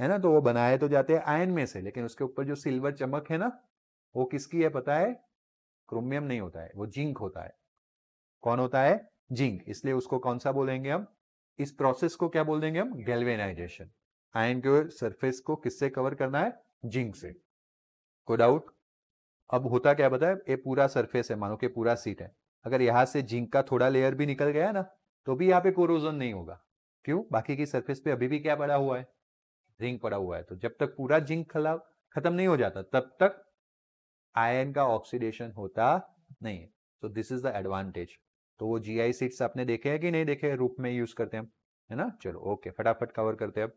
है ना तो वो बनाए तो जाते हैं आयन में से लेकिन उसके ऊपर जो सिल्वर चमक है ना वो किसकी है पता है क्रोमियम नहीं होता है वो जिंक होता है कौन होता है जिंक इसलिए उसको कौन सा बोलेंगे हम इस प्रोसेस को क्या बोल देंगे हम गेलवेनाइजेशन आयन के सरफेस को किससे कवर करना है जिंक से कोई डाउट अब होता क्या बताए ये पूरा सरफेस है मानो कि पूरा सीट है अगर यहाँ से जिंक का थोड़ा लेयर भी निकल गया ना तो भी यहाँ पे कोरोजन नहीं होगा क्यों बाकी की सरफेस पे अभी भी क्या पड़ा हुआ है जिंक पड़ा हुआ है तो जब तक पूरा जिंक खलाब खत्म नहीं हो जाता तब तक आयन का ऑक्सीडेशन होता नहीं है तो दिस इज द एडवांटेज तो वो जी आई सीट्स आपने देखे हैं कि नहीं देखे रूप में यूज करते हैं है ना चलो ओके फटाफट कवर करते हैं अब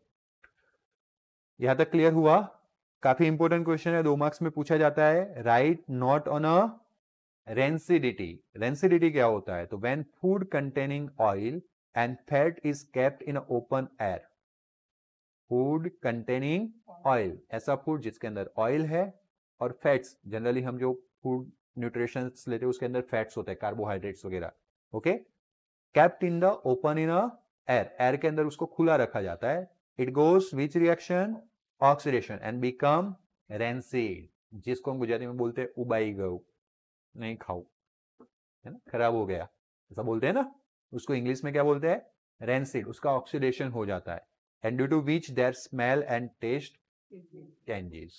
यहां तक क्लियर हुआ काफी इंपोर्टेंट क्वेश्चन है दो मार्क्स में पूछा जाता है right note on uh rancidity rancidity क्या होता है तो when food containing oil and fat is kept in open air food containing oil ऐसा फूड जिसके अंदर ऑयल है और फैट्स जनरली हम जो फूड न्यूट्रिशन लेते हैं उसके अंदर फैट्स होते हैं कार्बोहाइड्रेट्स वगैरह okay kept in the open in uh air air के अंदर उसको खुला रखा जाता है it goes which reaction oxidation and become rancid जिसको हम गुजराती में बोलते हैं उबाई गऊ नहीं खाओ है ना खराब हो गया ऐसा बोलते हैं ना उसको इंग्लिश में क्या बोलते हैं रेंसिड उसका ऑक्सीडेशन हो जाता है and due to which their smell and taste changes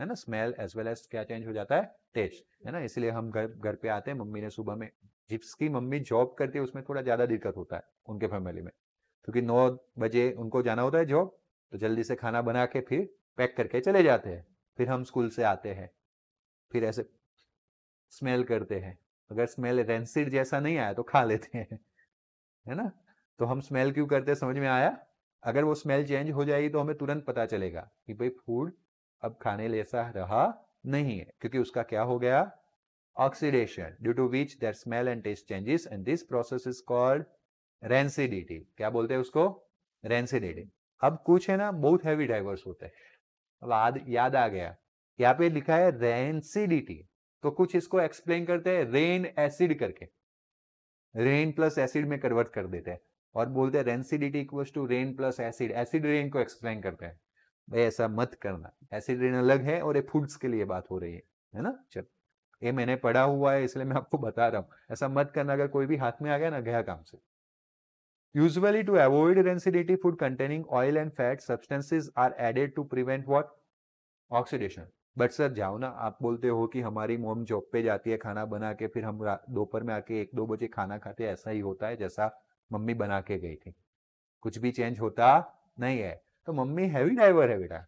है ना स्मेल एज वेल एज क्या चेंज हो जाता है टेस्ट है ना इसलिए हम घर घर पे आते हैं मम्मी ने सुबह में जिसकी मम्मी जॉब करती है उसमें थोड़ा ज्यादा दिक्कत होता है उनके फैमिली में क्योंकि नौ बजे उनको जाना होता है जॉब तो जल्दी से खाना बना के फिर पैक करके चले जाते हैं फिर हम स्कूल से आते हैं फिर ऐसे स्मेल करते हैं अगर स्मेल रेंसिड जैसा नहीं आया तो खा लेते हैं है ना तो हम स्मेल क्यों करते हैं समझ में आया अगर वो स्मेल चेंज हो जाएगी तो हमें तुरंत पता चलेगा कि भाई फूड अब खाने जैसा रहा नहीं है क्योंकि उसका क्या हो गया oxidation due to which their smell and taste changes and this process is called rancidity क्या बोलते हैं उसको रेंसिडिटी अब कुछ है ना बहुत हैवी डाइवर्स होते हैं अब याद आ गया यहाँ पे लिखा है रेंसिडिटी तो कुछ इसको एक्सप्लेन करते हैं रेन एसिड करके रेन प्लस एसिड में कन्वर्ट कर देते हैं और बोलते हैं rancidity equals to rain plus acid acid rain को एक्सप्लेन करते हैं भाई ऐसा मत करना एसिड रेन अलग है और ये फूड्स के लिए बात हो रही है है ना चल ये मैंने पढ़ा हुआ है इसलिए मैं आपको बता रहा हूँ ऐसा मत करना अगर कोई भी हाथ में आ गया ना गया काम से Usually to avoid rancidity, food containing oil and fat substances are added to prevent what? Oxidation. But sir जाओ ना आप बोलते हो कि हमारी मोम जॉब पे जाती है खाना बना के फिर हम दोपहर में आके एक दो बजे खाना खाते ऐसा ही होता है जैसा मम्मी बना के गई थी कुछ भी चेंज होता नहीं है तो मम्मी हैवी ड्राइवर है बेटा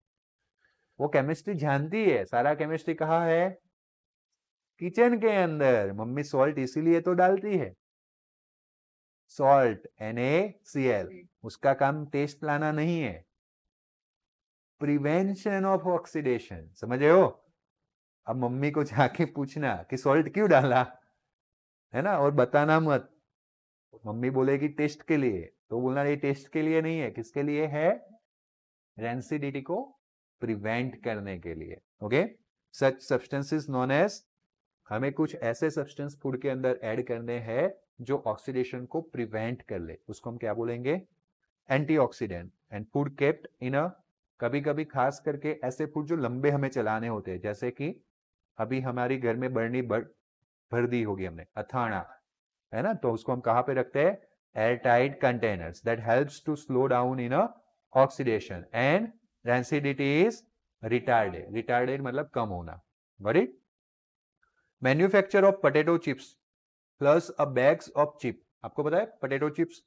वो केमिस्ट्री जानती है सारा केमिस्ट्री कहा है किचन के अंदर मम्मी सॉल्ट इसीलिए तो डालती है salt N A C L उसका काम टेस्ट लाना नहीं है प्रिवेंशन ऑफ ऑक्सीडेशन समझे हो अब मम्मी को जाके पूछना कि सॉल्ट क्यों डाला है ना और बताना मत मम्मी बोलेगी टेस्ट के लिए तो बोलना ये टेस्ट के लिए नहीं है किसके लिए है रेंसिडिटी को प्रिवेंट करने के लिए okay such substances known as हमें कुछ ऐसे सब्सटेंस फूड के अंदर ऐड करने हैं जो ऑक्सीडेशन को प्रिवेंट कर ले उसको हम क्या बोलेंगे antioxidant and food kept in uh कभी कभी खास करके ऐसे फूड जो लंबे हमें चलाने होते हैं जैसे कि अभी हमारी घर में बर्नी बर, भर दी होगी हमने अथाणा है ना तो उसको हम कहाँ पे रखते हैं air tight containers that helps to slow down in uh oxidation and rancidity is retarded retarded मतलब कम होना but manufacture of potato chips plus uh bags of chip आपको पता है पोटेटो चिप्स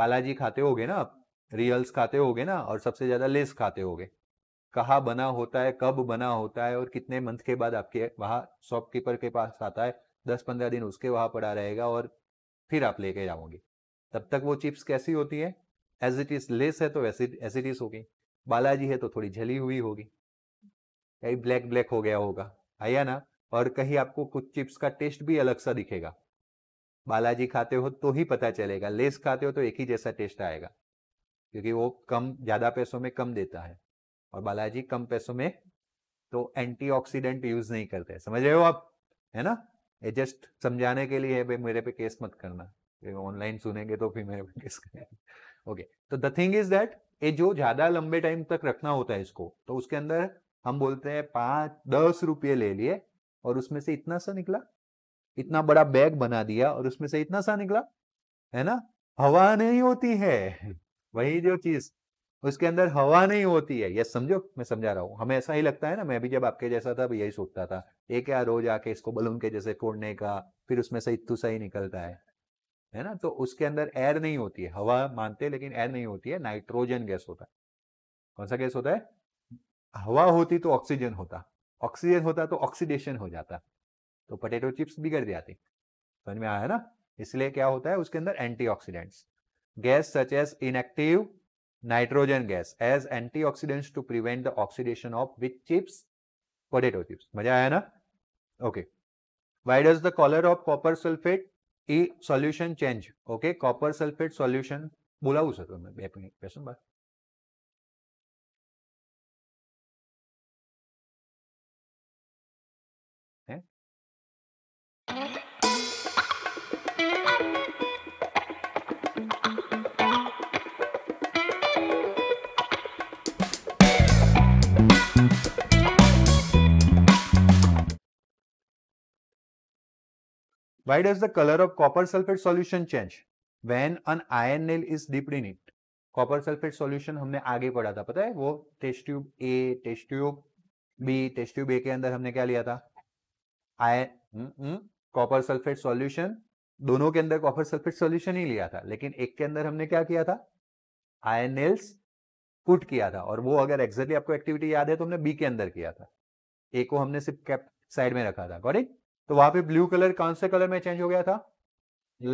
बालाजी खाते हो ना आप रियल्स खाते हो ना और सबसे ज्यादा लेस खाते हो कहा बना होता है कब बना होता है और कितने मंथ के बाद आपके वहाँ शॉपकीपर के पास आता है दस पंद्रह दिन उसके वहां पड़ा रहेगा और फिर आप लेके जाओगे तब तक वो चिप्स कैसी होती है एज इट इज लेस है तो एज इज होगी बालाजी है तो थोड़ी झली हुई होगी कहीं ब्लैक ब्लैक हो गया होगा आया ना और कहीं आपको कुछ चिप्स का टेस्ट भी अलग सा दिखेगा बालाजी खाते हो तो ही पता चलेगा लेस खाते हो तो एक ही जैसा टेस्ट आएगा क्योंकि वो कम ज़्यादा पैसों में कम देता है और बालाजी कम पैसों में तो एंटीऑक्सीडेंट यूज नहीं करते समझ रहे हो आप है ना ये जस्ट समझाने के लिए भाई मेरे पे केस मत करना ऑनलाइन सुनेंगे तो फिर मेरे पे केस करेंगे ओके तो द थिंग इज दैट ये जो ज्यादा लंबे टाइम तक रखना होता है इसको तो उसके अंदर हम बोलते हैं पांच दस रुपये ले लिए और उसमें से इतना सा निकला इतना हम्म। बड़ा बैग बना दिया और उसमें से इतना सा निकला है ना हवा नहीं होती है वही जो चीज उसके अंदर हवा नहीं होती है यस समझो मैं समझा रहा हूँ हमें ऐसा ही लगता है ना मैं भी जब आपके जैसा था यही सोचता था एक या रोज आके इसको बलून के जैसे फोड़ने का फिर उसमें से इतु सा ही निकलता है है ना तो उसके अंदर एयर नहीं होती है हवा मानते लेकिन एयर नहीं होती है नाइट्रोजन गैस होता है कौन सा गैस होता है हवा होती तो ऑक्सीजन होता ऑक्सीजन होता तो ऑक्सीडेशन हो जाता तो पोटैटो चिप्स बिगड़ जाते समझ में आया ना इसलिए क्या होता है उसके अंदर antioxidants gas such as inactive nitrogen gas as antioxidants to prevent the oxidation of which chips potato chips मजा आया ना okay why does the colour of copper sulphate uh solution change okay copper sulphate solution બોલાવું છે તમે બે minute Why does the color of copper sulfate solution change when an iron nail is dipped in it? Copper sulfate solution हमने आगे पढ़ा था पता है वो test tube A, test tube B, test tube A के अंदर हमने क्या लिया था Iron, -hmm. Copper sulphate solution दोनों के अंदर कॉपर सल्फेट सॉल्यूशन ही लिया था लेकिन एक के अंदर हमने क्या किया था आयन नेल्स पुट किया था और वो अगर एग्जैक्टली आपको एक्टिविटी याद है तो हमने बी के अंदर किया था ए को हमने सिर्फ कैप साइड में रखा था गॉट तो वहां पर ब्लू कलर कौन से कलर में चेंज हो गया था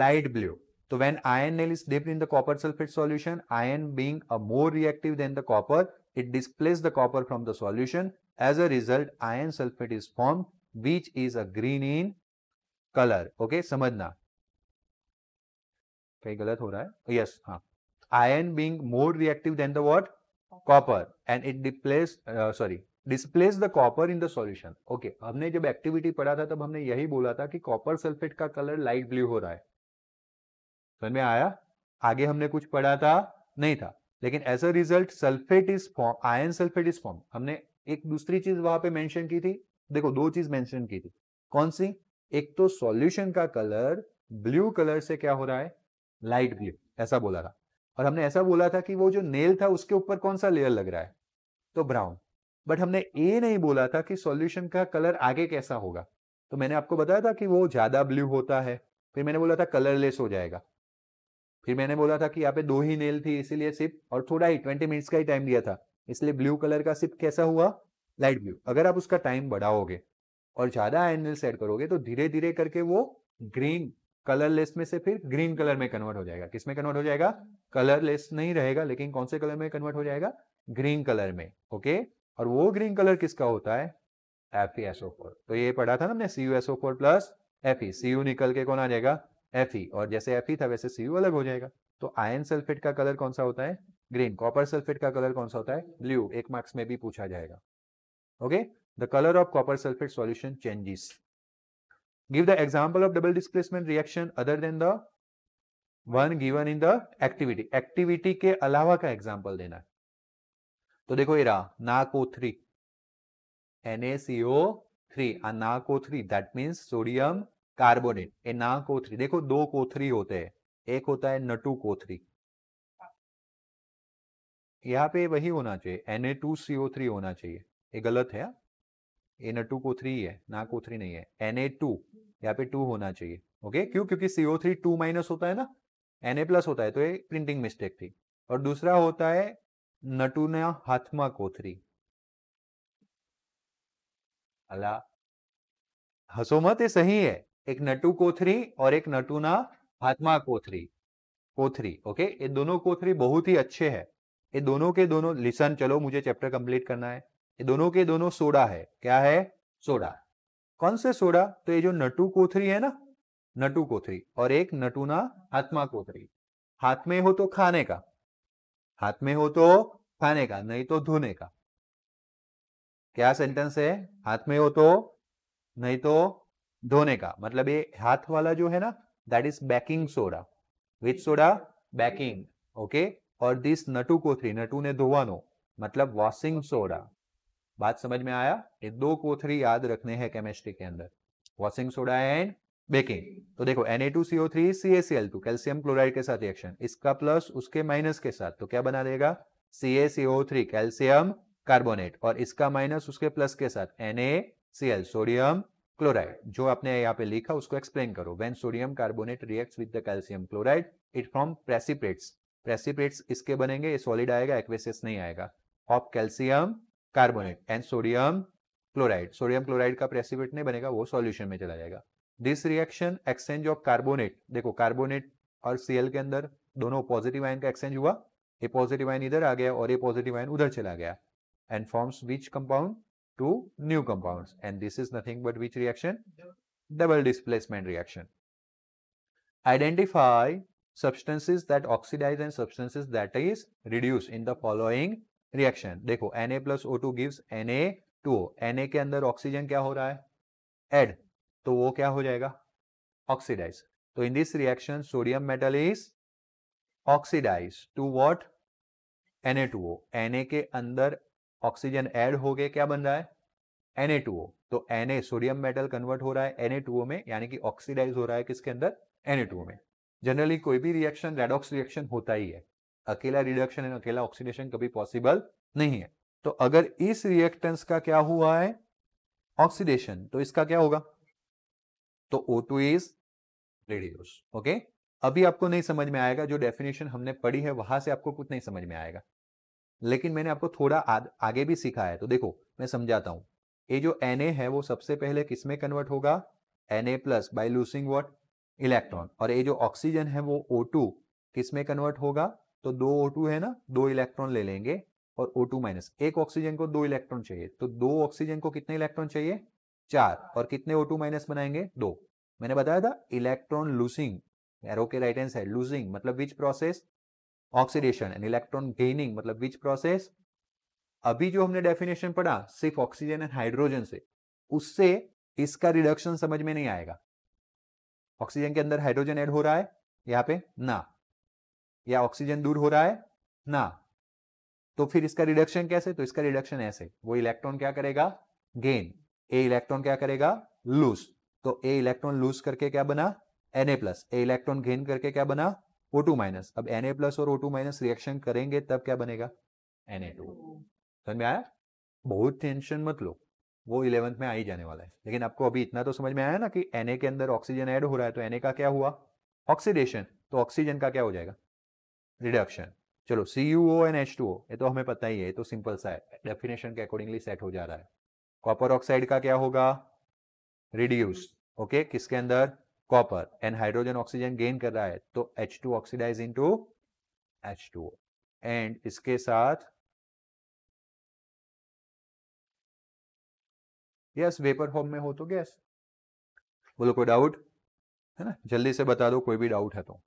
लाइट ब्लू तो when iron nail is dipped in the copper sulphate solution iron being uh more reactive than the copper it displace the copper from the solution as uh result iron sulphate is form which is uh green in colour okay समझना कहीं गलत हो रहा है yes हाँ iron being more reactive than the what copper and it displace sorry displace the copper in the solution okay हमने जब activity पढ़ा था तब हमने यही बोला था कि कॉपर सल्फेट का कलर लाइट ब्लू हो रहा है समझ में आया आगे हमने कुछ पढ़ा था नहीं था लेकिन as uh result sulphate is form iron sulphate is form हमने एक दूसरी चीज वहां पे मेंशन की थी देखो दो चीज मेंशन की थी कौन सी एक तो सॉल्यूशन का कलर ब्लू कलर से क्या हो रहा है लाइट ब्लू ऐसा बोला था और हमने ऐसा बोला था कि वो जो नेल था उसके ऊपर कौन सा लेयर लग रहा है तो ब्राउन बट हमने ये नहीं बोला था कि सॉल्यूशन का कलर आगे कैसा होगा तो मैंने आपको बताया था कि वो ज्यादा ब्लू होता है फिर मैंने बोला था कलरलेस हो जाएगा फिर मैंने बोला था कि यहाँ पे दो ही नेल थी इसीलिए सिर्फ और थोड़ा ही ट्वेंटी मिनट्स का ही टाइम दिया था इसलिए ब्लू कलर का सिर्फ कैसा हुआ लाइट ब्लू अगर आप उसका टाइम बढ़ाओगे और ज्यादा एनिल्स ऐड करोगे तो धीरे धीरे करके वो ग्रीन कलरलेस में से फिर ग्रीन कलर में कन्वर्ट हो जाएगा किसमें कन्वर्ट हो जाएगा कलरलेस नहीं रहेगा लेकिन कौन से कलर में कन्वर्ट हो जाएगा ग्रीन कलर में ओके और वो ग्रीन कलर किसका होता है एफ e तो ये पढ़ा था ना हमने C U S four plus F E C U निकल के कौन आ जाएगा एफ ई e। और जैसे एफ ई e था वैसे सी यू अलग हो जाएगा तो आयन सल्फेट का कलर कौन सा होता है ग्रीन कॉपर सल्फेट का कलर कौन सा होता है ब्लू एक मार्क्स में भी पूछा जाएगा okay the color of copper sulfate solution changes. Give the example of double displacement reaction other than the one given in the activity activity ke alawa ka example dena to dekho ye raha naco3 naco3 a naco3 that means sodium carbonate ए ना कोथरी देखो दो कोथरी होते हैं एक होता है नटू कोथरी यहाँ पे वही होना चाहिए Na2CO3 होना चाहिए ये गलत है ए ना टू को थ्री है ना हम्म। को थ्री नहीं है एन ए टू यहाँ पे टू होना चाहिए ओके क्यों क्योंकि सीओ थ्री टू माइनस होता है ना एन ए प्लस होता है तो ये प्रिंटिंग मिस्टेक थी और दूसरा होता है नटू ना हाथमा को थ्री अला हसो मत ये सही है एक नटू कोथरी और एक नटूना हाथमा कोथरी कोथरी ओके ये दोनों कोथरी बहुत ही अच्छे है ये दोनों के दोनों लिसन चलो मुझे चैप्टर कंप्लीट करना है ये दोनों के दोनों सोडा है क्या है सोडा कौन से सोडा तो ये जो नटू कोथरी है ना नटू कोथरी और एक नटूना आत्मा कोथरी हाथ में हो तो खाने का हाथ में हो तो खाने का नहीं तो धोने का क्या सेंटेंस है हाथ में हो तो नहीं तो धोने का मतलब ये हाथ वाला जो है ना that is baking soda with soda baking okay और दिस नटू कोथरी नटू ने धोवानो मतलब वॉशिंग सोडा बात समझ में आया ये दो कोथरी याद रखने हैं केमिस्ट्री के अंदर वॉशिंग सोडा एंड बेकिंग तो देखो Na2CO3 CaCl2 कैल्शियम क्लोराइड के साथ रिएक्शन इसका प्लस उसके माइनस के साथ तो क्या बना देगा CaCO3 कैल्शियम कार्बोनेट और इसका माइनस उसके प्लस के साथ NaCl सोडियम क्लोराइड जो आपने यहाँ पे लिखा उसको एक्सप्लेन करो when sodium carbonate reacts with the calcium chloride it form precipitates precipitates इसके बनेंगे ये सॉलिड आएगा एक्वेसियस नहीं आएगा of calcium carbonate and sodium chloride sodium chloride का प्रेसिपिट नहीं बनेगा वो सॉल्यूशन में चला जाएगा this reaction exchange of carbonate देखो कार्बोनेट और सीएल के अंदर दोनों पॉजिटिव आयन का एक्सचेंज हुआ ये पॉजिटिव आयन इधर आ गया और ये पॉजिटिव आयन उधर चला गया and forms which compound two new compound and this is nothing but which reaction double displacement reaction identify substances that oxidize and substances that is reduce in the following reaction देखो N A plus O two gives N A two O N A के अंदर oxygen क्या हो रहा है add तो वो क्या हो जाएगा ऑक्सीडाइज तो in this reaction sodium metal is oxidize to what N A two O N A के अंदर ऑक्सीजन एड हो गए क्या बन रहा है एन ए टू ओ तो N A sodium metal convert हो रहा है एन ए टू ओ में यानी कि ऑक्सीडाइज हो रहा है किसके अंदर एन ए टू ओ में जनरली कोई भी रिएक्शन रेडॉक्स रिएक्शन होता ही है अकेला रिडक्शन एंड अकेला ऑक्सीडेशन कभी पॉसिबल नहीं है तो अगर इस रिएक्टेंस का क्या हुआ है ऑक्सीडेशन तो इसका क्या होगा तो O two is reduce okay अभी आपको नहीं समझ में आएगा जो डेफिनेशन हमने पढ़ी है वहां से आपको कुछ नहीं समझ में आएगा लेकिन मैंने आपको थोड़ा आद, आगे भी सिखाया है तो देखो मैं समझाता हूं ये जो एन है वो सबसे पहले किसमें कन्वर्ट होगा N A plus by losing what electron और ये जो ऑक्सीजन है वो ओ टू किसमें कन्वर्ट होगा तो दो O2 है ना दो इलेक्ट्रॉन ले लेंगे और O2 माइनस एक ऑक्सीजन को दो इलेक्ट्रॉन चाहिए तो दो ऑक्सीजन को कितने इलेक्ट्रॉन चाहिए चार और कितने O2 माइनस बनाएंगे दो मैंने बताया था इलेक्ट्रॉन लूसिंग एरो के राइट हैंड साइड लूसिंग मतलब which process oxidation and electron gaining मतलब विच प्रोसेस अभी जो हमने डेफिनेशन पढ़ा सिर्फ ऑक्सीजन एंड हाइड्रोजन से उससे इसका रिडक्शन समझ में नहीं आएगा ऑक्सीजन के अंदर हाइड्रोजन ऐड हो रहा है यहाँ पे ना या ऑक्सीजन दूर हो रहा है ना तो फिर इसका रिडक्शन कैसे तो इसका रिडक्शन ऐसे वो इलेक्ट्रॉन क्या करेगा गेन ए इलेक्ट्रॉन क्या करेगा लूज तो ए इलेक्ट्रॉन लूज करके क्या बना N A plus a electron gain करके क्या बना ओ टू माइनस अब एन ए प्लस और ओ टू माइनस रिएक्शन करेंगे तब क्या बनेगा एन ए टू समझ में आया बहुत टेंशन मत लो वो इलेवंथ में आ ही जाने वाला है लेकिन आपको अभी इतना तो समझ में आया ना कि एन के अंदर ऑक्सीजन ऐड हो रहा है तो एन का क्या हुआ ऑक्सीडेशन तो ऑक्सीजन का क्या हो जाएगा रिडक्शन चलो C U O and H two O ये तो हमें पता ही है तो सिंपल सा है डेफिनेशन के अकॉर्डिंगली सेट हो जा रहा है कॉपर ऑक्साइड का क्या होगा रिड्यूस ओके okay? किसके अंदर copper and hydrogen oxygen gain कर रहा है तो H two oxidize into H two O and इसके साथ यस वेपर फॉर्म में हो तो गैस बोलो कोई डाउट है ना जल्दी से बता दो कोई भी डाउट है तो